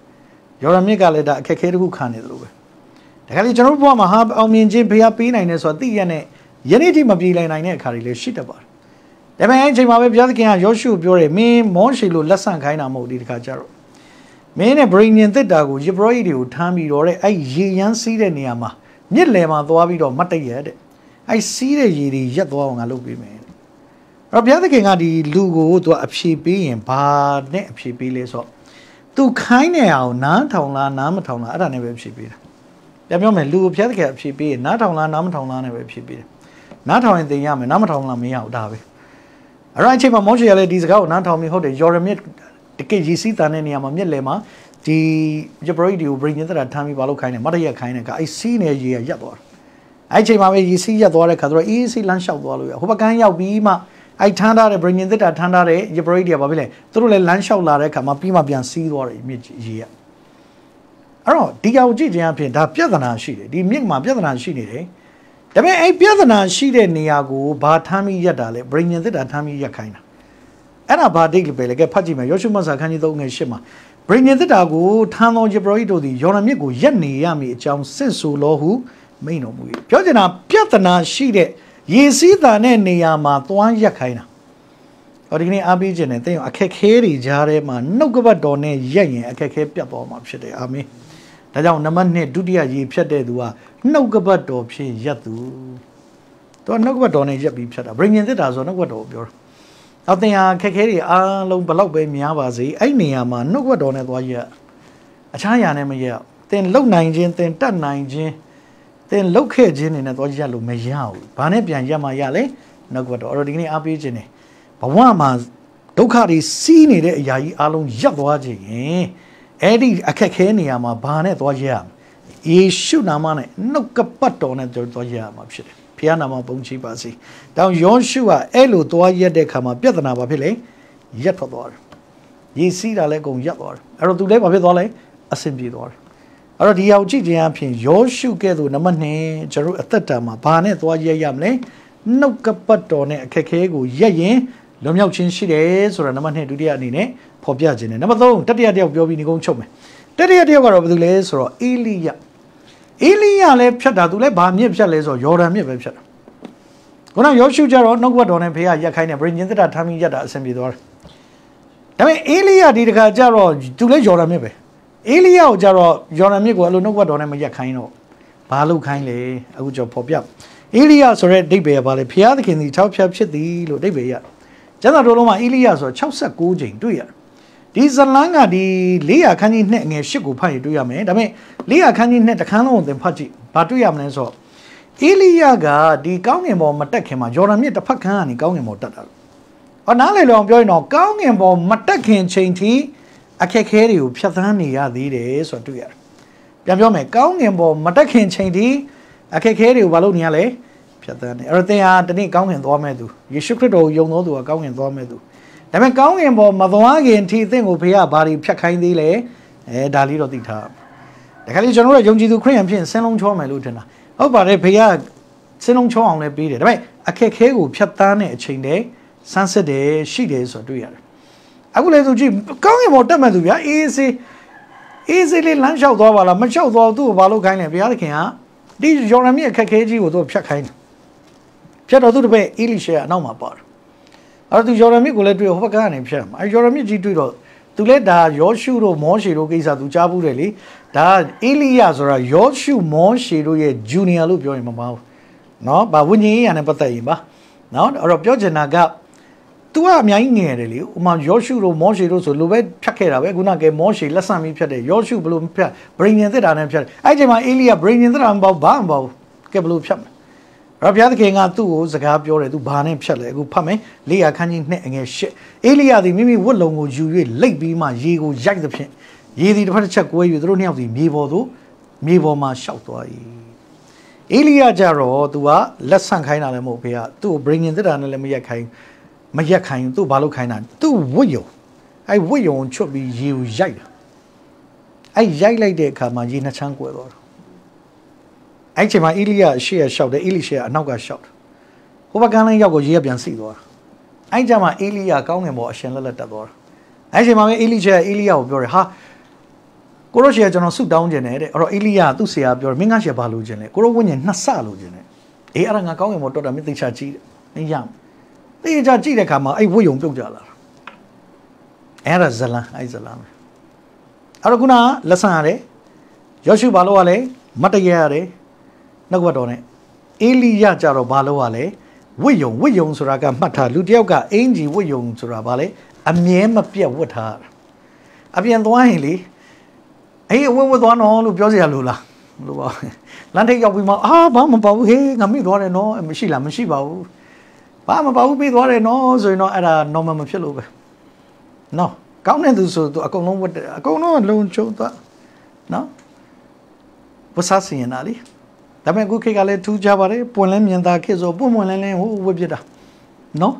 ယော်ဒန်မြစ်ကလည်းဒါအခက်ခဲတစ်ခုခံနေတယ်လို့ပဲဒါကြလေကျွန်တော်တို့ဘုရားမှာဟာအောင်မြင်ခြင်းဘုရားပေးနိုင်တယ်ဆိုတာသိရတဲ့ယနေ့ထိမပြေလည်နိုင်တဲ့အခါတွေလည်းရှိတတ်ပါတယ်ဒါပေမဲ့အဲဒီအချိန်မှာပဲဘုရားသခင်ကယောရှုကိုပြောတယ်မင်းမောရှေလို့လက်ဆန့်ခိုင်းတာမဟုတ်ဒီတခါကြတော့မင်းနဲ့ brain ညင်တစ်တာကို fibroid တွေကိုထမ်းပြီးတော့တဲ့အဲ့ရေရမ်းစီးတဲ့နေရာမှာမြစ်လယ်မှာသွားပြီးတော့မတ်တရက်တဲ့အဲ့စီးတဲ့ရေတွေရက်သွားအောင်ငါလုပ်ပေးမယ်တော့ဘုရားသခင်ကဒီလူကိုသူကအဖြေပေးရင်ဘာနဲ့အဖြေပေးလဲဆိုတော့သူခိုင်းနေအောင်နားထောင်လားနားမထောင်လားအဲ့ဒါနဲ့ပဲဖြေပေးတာပြန်ပြောမယ်လူကိုဘုရားသခင်အဖြေပေးရင်နားထောင်လားနားမထောင်လားနဲ့ပဲဖြေပေးတယ်နားထောင်ရင်သင်ရမယ်နားမထောင်လားမရဘူးဒါပဲအဲ့ဒါအချိန်မှာမောရှေကလည်းဒီစကားကိုနားထောင်ပြီးဟုတ်တယ်ယော်ရမစ်တကယ်ရည်စည်းတာတဲ့နေရာမှာမျက်လည်မှာဒီဂျပရိတ်တွေကိုဘရိတ်ညင်းသက်တာထမ်းပြီးဘာလို့ခိုင်းလဲမတရက်ခိုင်းတဲ့ကအဲ့စီးနေရေရက်သွားတာအဲ့ချိန်မှာပဲရည်စီးရက်သွားတဲ့ခါကျတော့ easy လမ်းလျှောက်သွားလို့ရဟိုဘကန်ရောက်ပြီးမှအဲ့ထမ်းထားတဲ့ဘရိတ်ညင်းသက်တာထမ်းထားတဲ့ဂျပရိတ်တွေကဘာဖြစ်လဲသူတို့လည်းလမ်းလျှောက်လာတဲ့ခါမှာပြီးမှပြန်စီးသွားတယ်မြစ်ရေရက်အဲ့တော့ဒီကြောင်ကြည့်ခြင်းအပြင်ဒါပြဿနာရှိတယ်ဒီမြစ်မှာပြဿနာရှိနေတယ်ဒါပေမဲ့အဲ့ပြဿနာရှိတဲ့နေရာကိုဘာထမ်းပြီးရက်တာလဲဘရိတ်ညင်းသက်တာထမ်းပြီးရက်ခိုင်းတာအဲ့ဒါဘာဒိတ်ပဲလေကဲဖတ်ကြည့်မယ်ယောရှုမဆာခန်းကြီး3ငယ်8မှာဗြိဉ္ဉ်သစ်တာကိုထမ်းသောယေဘုယိတို့သည်ယော်ဒန်မြစ်ကိုရက်နေရမည်အကြောင်းစစ်ဆိုလောဟုမိန်တော်မူ၏ပြောချင်တာပြဿနာရှိတဲ့ရေစည်းတာနဲ့နေရာမှာသွမ်းရက်ခိုင်းတာဟောဒီကနေ့အားပေးခြင်းနဲ့တင်းအခက်ခဲတွေကြားထဲမှာနှုတ်ကပတ်တော်နဲ့ရက်ရင်အခက်ခဲပြတ်သွားမှာဖြစ်တယ်အာမင်ဒါကြောင့်နံပါတ်1ဒုတိယရေဖြတ်တဲ့သူကနှုတ်ကပတ်တော်ဖြင့်ရက်သူသူကနှုတ်ကပတ်တော်နဲ့ရက်ပြီးဖြတ်တာဗြိဉ္ဉ်သစ်တာဆိုနှုတ်ကပတ်တော်ကိုပြောတာအသင်ဟာခက်ခဲတွေအားလုံးဘလောက်ပဲများပါစေအဲ့နေရာမှာနှုတ်ကတော်နဲ့သွားရက်အခြားနေရာနဲ့မရက်သင် လုံနိုင်ခြင်းသင်တတ်နိုင်ခြင်းသင်လုတ်ခဲ့ခြင်းနေနဲ့သွားရက်လို့မရဘူးဘာနဲ့ပြန်ရက်မှရလဲနှုတ်ကတော်အဲ့တော့ဒီကနေ့အားပေးခြင်းနေဘဝမှာဒုက္ခတွေစီးနေတဲ့အရာကြီးအားလုံးရပ်သွားခြင်းရင်အဲ့ဒီအခက်ခဲနေရာမှာဘာနဲ့သွားရက်ယေရှုနာမနဲ့နှုတ်ကပတ်တော်နဲ့သွားရက်မှာဖြစ်တယ်ဖခင်နာမပုံချီပါစေ။တောင်ယောရှုကအဲ့လိုသွားရက်တဲ့ခါမှာပြဿနာဘာဖြစ်လဲ။ရက်ထွက်သွားတယ်။ရေစီးတာလည်းအကုန်ရက်သွားတယ်။အဲ့တော့သူလည်းဘာဖြစ်သွားလဲ။အဆင်ပြေသွားတယ်။အဲ့တော့ဒီအောင်ကြည့်ခြင်းအပြင်ယောရှုကဲ့သို့နံပါတ်2ကျွန်တော်အသက်တာမှာဘာနဲ့သွားရက်ရမလဲ။နှုတ်ကပတ်တော်နဲ့အခက်ခဲကိုရက်ရင်လွန်မြောက်ခြင်းရှိတယ်ဆိုတာနံပါတ်2ဒုတိယအနေနဲ့ဖော်ပြခြင်းနဲ့နံပါတ်3တတိယတယောက်ပြောပြီးနေကုန်ချုပ်မယ်။တတိယတယောက်ကတော့ဘာလို့လဲဆိုတော့အေလိယ။အီလီယာလည်းဖြတ်တာသူလည်းဘာမြစ်ဖြတ်လဲဆိုယော်ဒန်မြစ်ပဲဖြတ်တာခုနယောရှုကြတော့နှုတ်ကပတ်တော်နဲ့ဖေကရက်ခိုင်းတယ်ဗြိဉ္ဇင်သတ္တာထမ်းပြီးရက်တာအဆင်ပြေသွားတယ်ဒါပေမဲ့အီလီယာဒီတခါကျတော့သူလည်းယော်ဒန်မြစ်ပဲအီလီယာကိုကျတော့ယော်ဒန်မြစ်ကိုအဲ့လိုနှုတ်ကပတ်တော်နဲ့မရက်ခိုင်းတော့ဘာလုပ်ခိုင်းလဲအခုကျွန်တော်ဖော်ပြအီလီယာဆိုတဲ့အဓိပ္ပာယ်ကဘာလဲဖျားသခင်သည်၆ဖြတ်ဖြစ်သည်လို့အဓိပ္ပာယ်ရကျမ်းစာတော်လုံးမှာအီလီယာဆိုတော့69ကြိမ်တွေ့ရတယ်ဒီဇလန်းကဒီ400ခန်းကြီးနှစ်ငယ်8ကိုဖတ်ရတွေ့ရမယ်ဒါပေမဲ့400ခန်းကြီးနှစ်တခန်းလုံးကိုသင်ဖတ်ကြည့်ဘာတွေ့ရမလဲဆိုတော့အီလီယာကဒီကောင်းငင်ပေါ်မတက်ခင်မှာဂျော်ဒန်မြစ်တစ်ဖက်ခန်းကနေကောင်းငင်ပေါ်တက်တာအော်နားလေလောင်ပြောရင်တော့ကောင်းငင်ပေါ်မတက်ခင်ချိန်ထိအခက်ခဲတွေကိုဖြတ်သန်းနေရသေးတယ်ဆိုတာတွေ့ရတယ်ပြန်ပြောမယ်ကောင်းငင်ပေါ်မတက်ခင်ချိန်ထိအခက်ခဲတွေကိုဘာလို့နေရလဲဖြတ်သန်းနေအဲ့တော့သင်ဟာဒီနေ့ကောင်းငင်သွားမဲ့သူယေရှုခရစ်တော်ကိုယုံသောသူကကောင်းငင်သွားမဲ့သူဒါပေမဲ့ကောင်းကင်ဘောမသွားခင်ထီအသင့်ကိုဖေကဘာတွေဖြတ်ခိုင်းသေးလဲအဲဒါလေးတော့သိထားတခါလေကျွန်တော်တို့ယုံကြည်သူခရိယန်ဖြစ်ရင်စင်းလုံးချောမယ်လို့ထင်တာဟုတ်ပါတယ်ဖေကစင်းလုံးချောအောင်လည်းပေးတယ်ဒါပေမဲ့အခက်ခဲကိုဖြတ်သန်းတဲ့အချိန်တည်းစမ်းစစ်တယ်ရှိတယ်ဆိုတော့တွေ့ရတယ်အခုလည်းဆိုကြည့်ကောင်းကင်ဘောတက်မဲ့သူဗျာအေးစေးအေးစေးလေးလမ်းလျှောက်သွားပါလားမလျှောက်သွားသူ့ကိုဘာလို့ခိုင်းလဲဘုရားသခင်ကဒီယော်ဒန်မြစ်အခက်ခဲကြီးကိုသူဖြတ်ခိုင်းတယ်ဖြတ်တော့သူ့တပည့်အေလိရှေကအနောက်မှာပါတယ်အဲ့တော့သူယော်ဒန်မြစ်ကိုလည်းတွေ့ဟိုဘက်ကနေဖြတ်မှာအဲ့ယော်ဒန်မြစ်ကြီးတွေ့တော့သူလည်းဒါယောရှုတို့မောရှေတို့ကိစ္စသူကြားဘူးတယ်လေဒါအီလီယာဆိုတာယောရှုမောရှေတို့ရဲ့ဂျူနီယာလို့ပြောရင်မမှားဘူးเนาะဗာဝိညာဉ်ရေးရနဲ့ပတ်သက်ရင်ပါเนาะအဲ့တော့ပြောချင်တာကသူကအများကြီးငယ်တယ်လေဥမာယောရှုတို့မောရှေတို့ဆိုလိုပဲဖြတ်ခဲ့တာပဲခုနကမောရှေလက်ဆံပြီးဖြတ်တယ်ယောရှုဘလို့ဖြတ်ဗြိဉ္ဉ္သစ်တာနဲ့ဖြတ်တယ်အဲ့ဒီချိန်မှာအီလီယာဗြိဉ္ဉ္သစ်တာမပေါ့ဘာမပေါ့ကဲဘလို့ဖြတ်မယ်တော့ဘုရားသခင်ကသူ့ကိုစကားပြောတယ်သူဘာနဲ့ဖြတ်လဲအခုဖတ်မယ်လေယာခန်းကြီးနှစ်အငယ်၈အေလိယသည်မိမိဝတ်လုံကိုယူ၍လိတ်ပြီးမှရေကိုရိုက်သဖြင့်ရေသည်တစ်ဖက်တစ်ချက်ကွဲ၍သူတို့နှစ်ယောက်သည်မြေပေါ်သို့မြေပေါ်မှာရှောက်သွား၏အေလိယကြတော့သူကလက်ဆန့်ခိုင်းတာလည်းမဟုတ်ဘုရားသူ့ကို bring in သစ်တာနဲ့လည်းမရက်ခိုင်းမရက်ခိုင်းသူ့ဘာလို့ခိုင်းတာသူ့ဝတ်ယုံအဲဝတ်ယုံချွတ်ပြီးရေကိုရိုက်တာအဲရိုက်လိုက်တဲ့အခါမှာရေနှချမ်းကွဲသွားတာအဲ့ချိန်မှာအီလီယာရှေ့ရရှောက်တယ်အီလီရှေ့ကအနောက်ကရှောက်တယ်ဟိုဘက်ကန်းလိုင်းရောက်ကိုရေကပြန်စီသွားတာအဲ့ကြမှာအီလီယာကောင်းငင်ပေါ်အရှင်လက်လက်တက်သွားတာအဲ့ချိန်မှာပဲအီလီရှေ့ကအီလီယာကိုပြောတယ်ဟာကိုရောရှေ့ကကျွန်တော်ဆုတောင်းခြင်းနဲ့တဲ့အဲ့တော့အီလီယာသူ့ဆရာပြောတယ်မင်းငါရှေ့ဘာလို့ခြင်းလဲကိုရောဝိညာဉ်နှစ်ဆလို့ခြင်းနဲ့အေးအဲ့ဒါငါကောင်းငင်ပေါ်တော်တာမင်းသိချာကြည့်တယ်မင်းရမယ်သိချာကြည့်တဲ့အခါမှာအဲ့ဝိယုံပြုတ်ကြလာတာအဲ့ဒါဇလန်အဲ့ဇလန်အဲ့တော့ခုနလက်ဆန်ရတယ်ယောရှုဘာလို့ကလဲမတရားရတယ်နှုတ်ကပတ်တော်နဲ့အေလိယကြတော့ဘာလို့ ਆ လဲဝိယုံဝိယုံဆိုတာကမှတ်ထားလူတယောက်ကအင်ကြီးဝိယုံဆိုတာဘာလဲအမြဲမပြတ်ဝတ်ထားအပြန်သွားရင်လေအေးအဝတ်ဝတ်သွားနော်လို့ပြောစရာလိုလားလို့ပါလမ်းထိပ်ရောက်ပြီးမှအာဘာမပါဘူးဟေးငါမိသွားတယ်နော်မရှိလားမရှိပါဘူးဘာမပါဘူးပြေးသွားတယ်နော်ဆိုရင်တော့အဲ့ဒါ normal မဖြစ်လို့ပဲနော်ကောင်းတဲ့သူဆိုသူအကုန်လုံးဝတ်အကုန်လုံးလုံချုံသွားနော်ဝတ်စားစင်ရတာလေဒါပေမဲ့ခုခေတ်ကလည်းထူးခြားပါတယ်ပွင့်လင်းမြင်သာခေတ်ဆိုပွင့်ပွင့်လင်းလင်းဟိုဝတ်ပြစ်တာနော်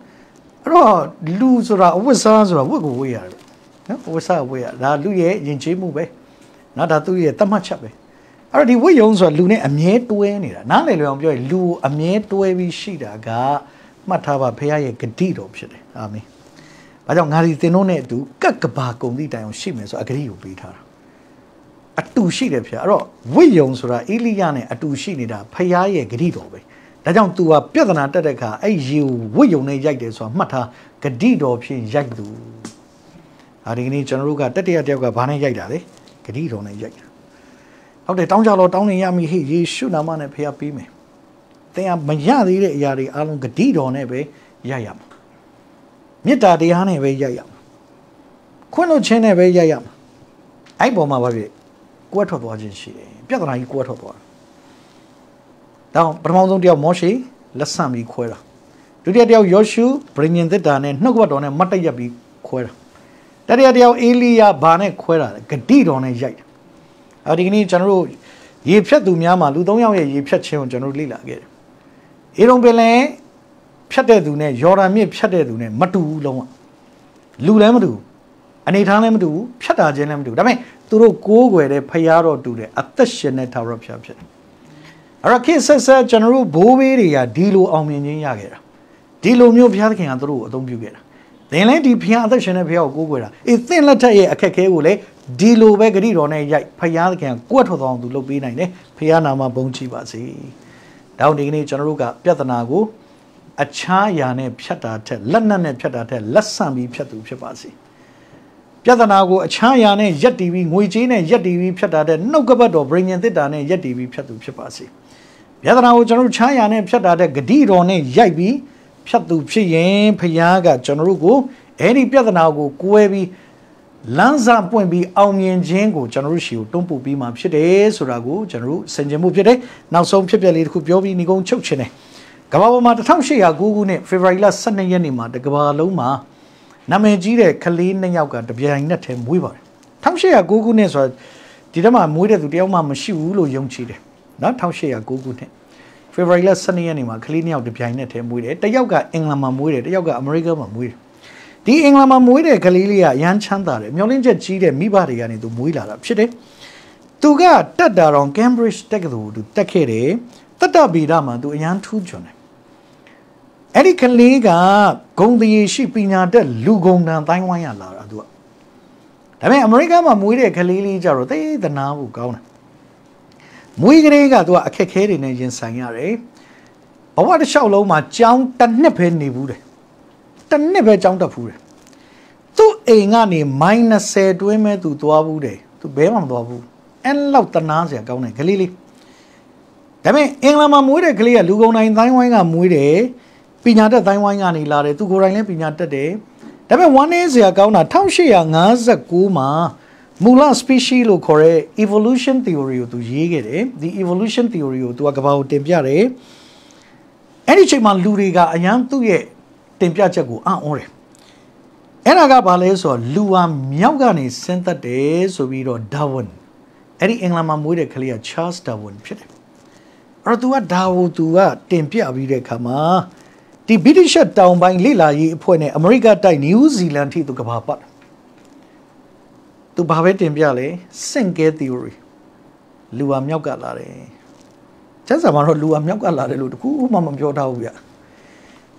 အဲ့တော့လူဆိုတာအဝတ်စားဆိုတာဝတ်ကိုဝေးရတယ်နော်အဝတ်စားဝေးရဒါလူရဲ့ယဉ်ကျေးမှုပဲနော်ဒါသူ့ရဲ့တတ်မှတ်ချက်ပဲအဲ့တော့ဒီဝိယုံဆိုတာလူနဲ့အမြဲတွဲနေတာနားလည်လွယ်အောင်ပြောရင်လူအမြဲတွဲပြီးရှိတာကမှတ်ထားပါဖခင်ရဲ့ဂတိတော်ဖြစ်တယ်အာမင်။ဒါကြောင့်ငါဒီသင်တို့နဲ့အတူကပ်ကဘာကုန်သည့်တိုင်အောင်ရှိမယ်ဆိုအဂတိကိုပေးထားတာအတူရှိတယ်ဖေ။အဲ့တော့ဝိယုံဆိုတာအေလိယနဲ့အတူရှိနေတာဖခင်ရဲ့ဂတိတော်ပဲ။ဒါကြောင့် तू ကပြဿနာတက်တဲ့ခါအဲ့ရေဝိယုံနဲ့ရိုက်တယ်ဆိုတာမှတ်ထားဂတိတော်ဖြင့်ရိုက်သူ။ဟာဒီကနေ့ကျွန်တော်တို့ကတတိယတယောက်ကဘာနဲ့ရိုက်တာလဲ။ဂတိတော်နဲ့ရိုက်တာ။ဟုတ်တယ်တောင်းကြတော့တောင်းနေရမည်ဟေ့ယေရှုနာမနဲ့ဖခင်ပေးမယ်။သင်ကမရသေးတဲ့အရာတွေအားလုံးဂတိတော်နဲ့ပဲရိုက်ရမှာ။မေတ္တာတရားနဲ့ပဲရိုက်ရမှာ။ခွင့်လွှတ်ခြင်းနဲ့ပဲရိုက်ရမှာ။အဲ့ပေါ်မှာပါပြည့်ကွက်ထွက်သွားခြင်းရှိတယ်ပြဿနာကြီးကွက်ထွက်သွားတာဒါပထမဆုံးတယောက်မောရှေလက်ဆံပြီးခွဲတာဒုတိယတယောက်ယောရှုဗြိဉ္ဉ်သစ်တာနဲ့နှုတ်ကပတ်တော်နဲ့မတ်တက်ရက်ပြီးခွဲတာတတိယတယောက်အေလိယာဘာနဲ့ခွဲတာဂတိတော်နဲ့ရိုက်တာအဲဒီကနေ့ကျွန်တော်တို့ရေဖြတ်သူများမှာလူ၃ယောက်ရဲ့ရေဖြတ်ခြင်းကိုကျွန်တော်တို့လေ့လာခဲ့တယ်အေရုံပင်လည်းဖြတ်တဲ့သူနဲ့ယော်ဒန်မြစ်ဖြတ်တဲ့သူနဲ့မတူဘူးလုံးဝလူလည်းမတူဘူးအနေထားလည်းမတူဘူးဖြတ်တာခြင်းလည်းမတူဘူးဒါပေမဲ့သူတို့ကိုးကွယ်တဲ့ဖရားတော်တူတယ်အသက်ရှင်တဲ့ထာဝရဘုရားဖြစ်တယ်အဲ့တော့ခေတ်ဆက်ဆက်ကျွန်တော်တို့ဘိုးဘေးတွေကဒီလိုအောင်မြင်ခြင်းရခဲ့တာဒီလိုမျိုးဘုရားသခင်ကသူတို့ကိုအသုံးပြုခဲ့တာသင်လည်းဒီဘုရားအသက်ရှင်တဲ့ဘုရားကိုကိုးကွယ်တာအေးသင်လက်ထက်ရဲ့အခက်ခဲကိုလည်းဒီလိုပဲဂရိတော်နဲ့ရိုက်ဘုရားသခင်ကွက်ထော်တော်အောင်သူလုပ်ပေးနိုင်တယ်ဘုရားနာမဘုန်းကြီးပါစေတောင်းဒီကနေ့ကျွန်တော်တို့ကပြဿနာကိုအခြားယာနဲ့ဖြတ်တာထက်လက်နက်နဲ့ဖြတ်တာထက်လက်ဆံပြီးဖြတ်သူဖြစ်ပါစေ။ပြဿနာကိုအချမ်းအရာနဲ့ရက်တီပြီးငွေကြေးနဲ့ရက်တီပြီးဖြတ်တာတဲ့နှုတ်ကပတ်တော်ဗြိဉ္ဉ္သစ်တာနဲ့ရက်တီပြီးဖြတ်သူဖြစ်ပါစေပြဿနာကိုကျွန်တော်ချမ်းအရာနဲ့ဖြတ်တာတဲ့ဂတိတော်နဲ့ရိုက်ပြီးဖြတ်သူဖြစ်ရင်ဖခင်ကကျွန်တော်တို့ကိုအဲ့ဒီပြဿနာကိုကွဲပြီးလမ်းစာပွင့်ပြီးအောင်မြင်ခြင်းကိုကျွန်တော်တို့ရှီကိုတွန်းပို့ပြီးမှဖြစ်တယ်ဆိုတာကိုကျွန်တော်တို့ဆင်ခြင်မှုဖြစ်တယ်နောက်ဆုံးဖြစ်ပျက်လေးတစ်ခုပြောပြီးညီကုန်းချုပ်ခြင်းတယ်ကမ္ဘာပေါ်မှာ1809ခုနှစ်ဖေဖော်ဝါရီလ12ရက်နေ့မှာတကမ္ဘာလုံးမှာနာမည်ကြီးတဲ့ကလေးနှစ်ယောက်ကတပြိုင်နက်တည်းမွေးပါတယ်1809ခုနှစ်ဆိုတော့ဒီတမှာမွေးတဲ့သူတယောက်မှမရှိဘူးလို့ယုံကြည်တယ်နော်1809ခုနှစ်ဖေဖော်ဝါရီလ12ရက်နေ့မှာကလေးနှစ်ယောက်တပြိုင်နက်တည်းမွေးတယ်တယောက်ကအင်္ဂလန်မှာမွေးတယ်တယောက်ကအမေရိကန်မှာမွေးတယ်ဒီအင်္ဂလန်မှာမွေးတဲ့ကလေးလေးကရမ်းချမ်းသာတယ်မျောလင်းချက်ကြီးတဲ့မိဘတွေကနေသူမွေးလာတာဖြစ်တယ်သူကတက်တာတော့ Cambridge တက္ကသိုလ်ကိုသူတက်ခဲ့တယ်တတ္တဗေဒမှာသူအရန်ထူးကျွန်တယ်အဲ့ဒီကလေးကဂုံတရေရှိပညာတတ်လူဂုံတန်တိုင်းဝိုင်းရလာတာသူကဒါပေမဲ့အမေရိကန်မှာမွေးတဲ့ကလေးလေးကြတော့သိသနာဖို့ကောင်းတယ်မွေးကလေးကသူကအခက်ခဲတွေနဲ့ရင်ဆိုင်ရတယ်ဘဝတစ်လျှောက်လုံးမှာကြောင်းတစ်နှစ်ပဲနေဘူးတယ်တစ်နှစ်ပဲကြောင်းတက်ဘူးတယ်သူ့အိမ်ကနေ -30 တွင်းမဲ့သူသွားဘူးတယ်သူဘဲမှမသွားဘူးအဲ့လောက်တနာစရာကောင်းတယ်ကလေးလေးဒါပေမဲ့အင်္ဂလန်မှာမွေးတဲ့ကလေးကလူကုန်တိုင်းတိုင်းဝိုင်းကမွေးတယ်ပညာတတ်တိုင်းဝိုင်းကနေလာတယ်သူကိုယ်တိုင်လည်းပညာတတ်တယ်ဒါပေမဲ့ဝမ်းနည်းစရာကောင်းတာ1859မှာမူလ species လို့ခေါ်တဲ့ evolution theory ကိုသူရေးခဲ့တယ်ဒီ evolution theory ကိုသူကကမ္ဘာကိုတင်ပြတယ်အဲ့ဒီချိန်မှာလူတွေကအရန်သူ့ရဲ့တင်ပြချက်ကိုအံ့ဩတယ်အဲ့ဒါကဘာလဲဆိုတော့လူဟာမြောက်ကနေဆင်းသက်တယ်ဆိုပြီးတော့ Darwin အဲ့ဒီအင်္ဂလန်မှာမွေးတဲ့ကလေးက Charles Darwin ဖြစ်တယ်အဲ့တော့ तू ကဒါကို तू ကတင်ပြပြီးတဲ့အခါမှာဒီဗြိတိရှ်တောင်ပိုင်းလိလာရေးအဖွဲ့နဲ့အမေရိကတိုက်နယူးဇီလန်ထိသူကဘာပတ်သူဘာပဲတင်ပြလဲစင်ကဲ theory လူဟာမြောက်ကလာတယ်ကျန်းစာမှာတော့လူဟာမြောက်ကလာတယ်လို့တကူမှမပြောထားဘူးဗျ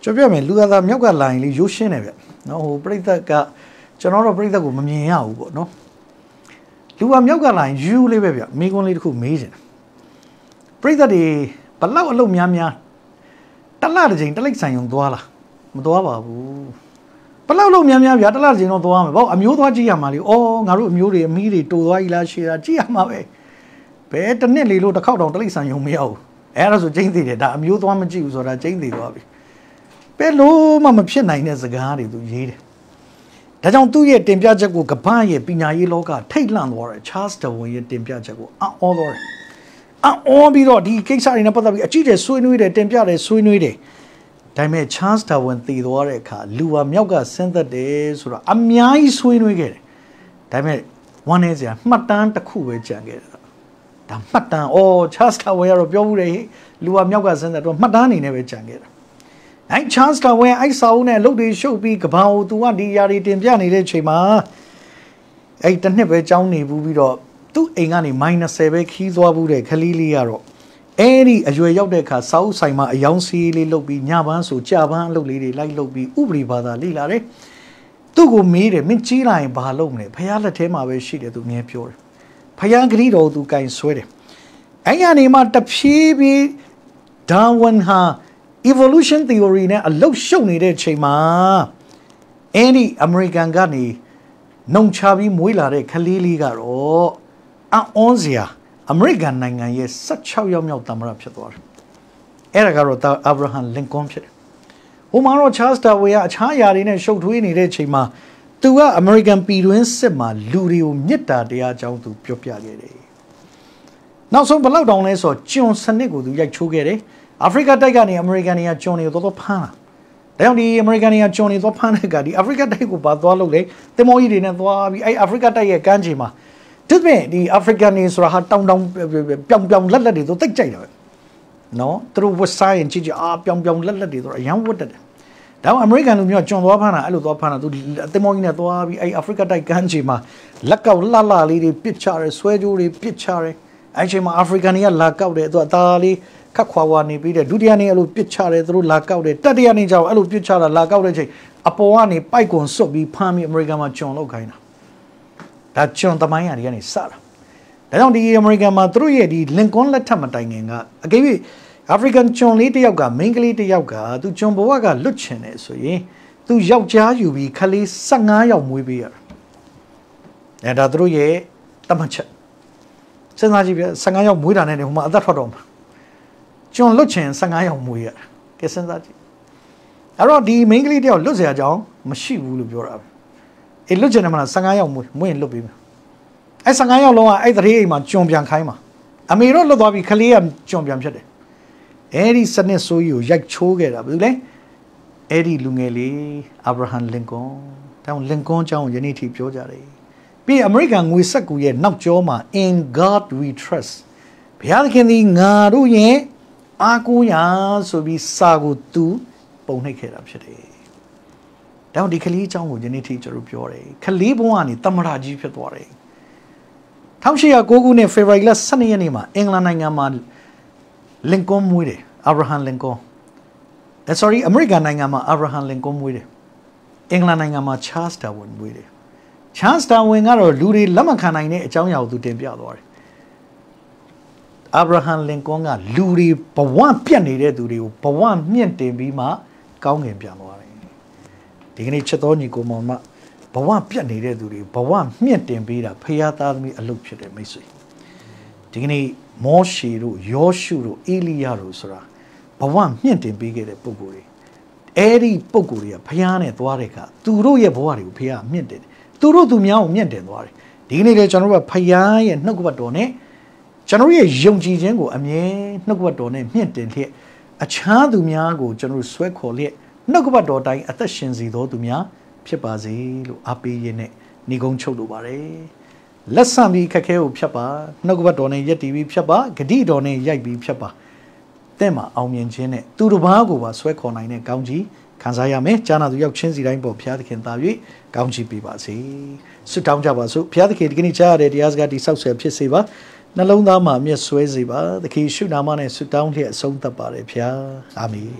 ကျွန်ပြမယ်လူဟာသာမြောက်ကလာရင်လေရိုးရှင်းတယ်ဗျနော်ဟိုပြိသက်ကကျွန်တော်တော့ပြိသက်ကိုမမြင်ရဘူးပေါ့နော်လူဟာမြောက်ကလာရင်ယူလေးပဲဗျမိကွန်းလေးတခုမေးချင်တယ်ပြိသက်တွေဘလောက်အလုပ်များများတလတစ်ချိန်တလိပ်ဆိုင်ုံသွားလားမသွားပါဘူးဘလောက်လောက်များများဗျာတလတစ်ချိန်တော့သွားမယ်ဘာအမျိုးသွားကြည့်ရမှာလေဩငါတို့အမျိုးတွေအမီးတွေတိုသွားကြီးလားရှေ့တာကြည့်ရမှာပဲဘယ်တစ်နှစ်လေလို့တစ်ခေါက်တောင်တလိပ်ဆိုင်ုံမရောက်ဘူးအဲ့ဒါဆိုကျင်းသေးတယ်ဒါအမျိုးသွားမကြည့်ဘူးဆိုတာကျင်းသေးသွားပြီပဲလို့မှမဖြစ်နိုင်တဲ့စကားတွေသူရေးတယ်ဒါကြောင့်သူ့ရဲ့တင်ပြချက်ကိုကမ္ဘာရဲ့ပညာရေးလောကထိတ်လန့်သွားတဲ့ Charles Darwin ရဲ့တင်ပြချက်ကိုအော်အော်သွားတယ်အံ့ဩပြီးတော့ဒီကိစ္စတွေနဲ့ပတ်သက်ပြီးအကြည့်တယ်ဆွေးနွေးတယ်တင်ပြတယ်ဆွေးနွေးတယ်ဒါပေမဲ့ Charles Darwin တည်သွားတဲ့အခါလူဟာမြောက်ကဆင်းသက်တယ်ဆိုတော့အများကြီးဆွေးနွေးခဲ့တယ်ဒါပေမဲ့ဝမ်းနေစရာမှတ်တမ်းတစ်ခုပဲကြံခဲ့တယ်ဒါမှတ်တမ်းအော် Charles Darwin ကတော့ပြောမှုတယ်ဟိလူဟာမြောက်ကဆင်းသက်တော့မှတ်တမ်းအနေနဲ့ပဲကြံခဲ့တာအဲ Charles Darwin အဲ့စာအုပ်နဲ့အလုပ်တွေရှုပ်ပြီးကဘာကိုသူကဒီຢာတွေတင်ပြနေတဲ့ချိန်မှာအဲ့တစ်နှစ်ပဲကြောင်းနေဘူးပြီးတော့သူ့အိမ်ကနေ -30 ပဲခီးသွားဘူးတဲ့ခလီလေးကတော့အဲ့ဒီအရွယ်ရောက်တဲ့အခါစာအုပ်ဆိုင်မှာအယောင်စီးလေးလုပ်ပြီးညပန်းဆိုကြပန်းအလုပ်လေးတွေလိုက်လုပ်ပြီးဥပဒေဘာသာလေ့လာတယ်သူ့ကိုမေးတယ်မင်းကြီးလာရင်ဘာလုပ်မလဲဖះလက်ထဲမှာပဲရှိတယ်သူမြဲပြောတယ်ဖះဂရီတော်သူကင်ဆွဲတယ်အဲ့ရနေမှာတဖြည်းဖြည်းဒါဝန်ဟာ evolution theory နဲ့အလုတ်ရှုပ်နေတဲ့အချိန်မှာအဲ့ဒီ American ကနေနှုံချပြီးမွေးလာတဲ့ကလေးလေးကတော့အံ့ဩစရာ အမေရိကန်နိုင်ငံရဲ့16ရောက်မြောက်သမ္မတဖြစ်သွားတယ်။အဲ့ဒါကတော့တာအာဗရာဟမ်လင်ကွန်ဖြစ်တယ်။ဟိုမှာတော့ Charles Darwin ကအခြားအရာတွေနဲ့ရှုပ်ထွေးနေတဲ့အချိန်မှာသူကအမေရိကန်ပြည်တွင်းစစ်မှာလူတွေကိုမြစ်တာတရားကြောင်းသူပြောပြခဲ့တယ်။နောက်ဆုံးဘလောက်တောင်လဲဆိုတော့ကျွန်စနစ်ကိုသူရိုက်ချိုးခဲ့တယ်။အာဖရိကတိုက်ကနေအမေရိကန်တွေကကျွန်တွေကိုတော်တော်ဖမ်းလာ။ဒါကြောင့်ဒီအမေရိကန်တွေကကျွန်တွေသွားဖမ်းတဲ့ကဒီအာဖရိကတိုက်ကိုပါသွားလို့လေတင်မောကြီးတွေနဲ့သွားပြီးအဲအာဖရိကတိုက်ရဲ့ကမ်းခြေမှာဒါပေမဲ့ဒီ African နေဆိုတာဟာတောင်တောင်ပြောင်ပြောင်လက်လက်တွေဆိုတိတ်ကြိုက်တာပဲနော်သူတို့ဝက်ဆိုင်ရင်ကြည့်ကြည့်အာပြောင်ပြောင်လက်လက်တွေဆိုတော့အရန်ဝတ်တတ်တယ်ဒါမှအမေရိကန်လူမျိုးကျွန်သွားဖမ်းတာအဲ့လိုသွားဖမ်းတာသူအသင်းမောင်းကြီးနဲ့သွားပြီးအဲ့အာဖရိကတိုက်ကမ်းခြေမှာလက်ကောက်လှလှလေးတွေပစ်ချတယ်ဆွဲကြိုးတွေပစ်ချတယ်အဲ့ချိန်မှာအာဖရိကန်တွေကလာကောက်တယ်သူအသားလေးခက်ခွာခွာနေပြီးတဲ့ဒုတိယနေ့အဲ့လိုပစ်ချတယ်သူတို့လာကောက်တယ်တတိယနေ့ကျတော့အဲ့လိုပစ်ချတာလာကောက်တဲ့ချိန်အပေါ်ကနေပိုက်ကွန်ဆွတ်ပြီးဖမ်းပြီးအမေရိကန်မှာကျွန်လောက်ခိုင်းတာဒါကျွန်သမိုင်းရာတွေကနေစတာဒါကြောင့်ဒီအမေရိကန်မှာသူတို့ရဲ့ဒီလင်ကွန်းလက်ထက်မတိုင်ခင်ကအကယ်၍ African ကျွန်လေးတယောက်ကမိန်းကလေးတယောက်ကသူကျွန်ဘဝကလွတ်ချင်တယ်ဆိုရင်သူယောက်ျားယူပြီးခလေး15ယောက်မွေးပေးရတာအဲဒါသူတို့ရဲ့တမချက်စဉ်းစားကြည့်ပြ15ယောက်မွေးတာနဲ့ဟိုမှာအသက်ထွက်တော့မှာကျွန်လွတ်ချင်15ယောက်မွေးရတာကဲစဉ်းစားကြည့်အဲ့တော့ဒီမိန်းကလေးတယောက်လွတ်เสียကြအောင်မရှိဘူးလို့ပြောတာပဲအေးလွတ်ကျင်တယ်မလား15ရောက်မွေးမွေးရင်လွတ်ပြီးမယ်အဲ15ရောက်လုံးကအဲ့တရေအိမ်မှာကျွန်ပြန်ခိုင်းမှာအမေတို့လွတ်သွားပြီးကလေးကကျွန်ပြန်ဖြစ်တယ်အဲ့ဒီစနစ်ဆိုးကြီးကိုရိုက်ချိုးခဲ့တာဘာလို့လဲအဲ့ဒီလူငယ်လေးအာဗြဟံလင်ကွန်တောင်လင်ကွန်အကြောင်းယနေ့ထိပြောကြတယ်ပြီးအမေရိကန်ငွေဆက်ကူရဲ့နောက်ကျောမှာ in god we trust ဘုရားသခင်ဒီငါတို့ရဲ့အားကိုးရာဆိုပြီးစာကိုသူပုံနှိပ်ခဲ့တာဖြစ်တယ်ဒါကြောင့်ဒီကလေးအကြောင်းကိုယနေ့ထိကျွန်တော်ပြောတယ်ကလေးဘုံကနေတမရကြီးဖြစ်သွားတယ်1809ခုနှစ်ဖေဖော်ဝါရီလ12ရက်နေ့မှာအင်္ဂလန်နိုင်ငံမှာလင်ကွန်မွေးတယ်အာဗရာဟမ်လင်ကွန် sorry အမေရိကန်နိုင်ငံမှာအာဗရာဟမ်လင်ကွန်မွေးတယ်အင်္ဂလန်နိုင်ငံမှာ Charles Darwin မွေးတယ် Charles Darwin ကတော့လူတွေလက်မခံနိုင်တဲ့အကြောင်းအရာကိုသူတင်ပြသွားတယ်အာဗရာဟမ်လင်ကွန်ကလူတွေဘဝပြတ်နေတဲ့သူတွေကိုဘဝမြင့်တင်ပြီးမှကောင်းကင်ပြန်သွားတယ်ဒီကနေ့ချက်တော်ညီကိုမောင်မဘဝပြတ်နေတဲ့သူတွေဘဝမြင့်တင်ပေးတာဖရာသားသမီးအလုပ်ဖြစ်တယ်မိတ်ဆွေဒီကနေ့မောရှေတို့ယောရှုတို့အေလိယတို့ဆိုတာဘဝမြင့်တင်ပေးခဲ့တဲ့ပုံကိုယ်တွေအဲ့ဒီပုံကိုယ်တွေကဖရာနဲ့သွားတဲ့အခါသူတို့ရဲ့ဘဝတွေကိုဖရာမြင့်တင်တယ်သူတို့သူများကိုမြင့်တင်သွားတယ်ဒီကနေ့လည်းကျွန်တော်တို့ကဖရာရဲ့နှုတ်ကပတ်တော်နဲ့ကျွန်တော်ရဲ့ယုံကြည်ခြင်းကိုအမြဲနှုတ်ကပတ်တော်နဲ့မြင့်တင်လျက်အခြားသူများကိုကျွန်တော်ဆွဲခေါ်လျက်နှုတ်ကပတ်တော်တိုင်းအသက်ရှင်စီသောသူများဖြစ်ပါစေလို့အားပေးရင်းနဲ့ညီကုန်းချုပ်လိုပါတယ်လက်ဆံပြီးခက်ခဲကိုဖြတ်ပါနှုတ်ကပတ်တော်နဲ့ရက်တီပြီးဖြတ်ပါဂတိတော်နဲ့ရိုက်ပြီးဖြတ်ပါတဲ့မှာအောင်မြင်ခြင်းနဲ့သူတစ်ပါးကိုပါဆွဲခေါ်နိုင်တဲ့ကောင်းကြီးခံစားရမယ်ကြားနာသူရောက်ချင်းစီတိုင်းပေါ်ဘုရားသခင်သာ၍ကောင်းချီးပေးပါစေဆွတောင်းကြပါစို့ဘုရားသခင်ဒီကနေ့ကြားရတဲ့တရားစကားတိဆောက်ဆယ်ဖြစ်စေပါနှလုံးသားမှာမျက်စွဲစေပါသခင်ရှုနာမနဲ့ဆွတောင်းလျက်အဆုံးသတ်ပါれဘုရားအာမင်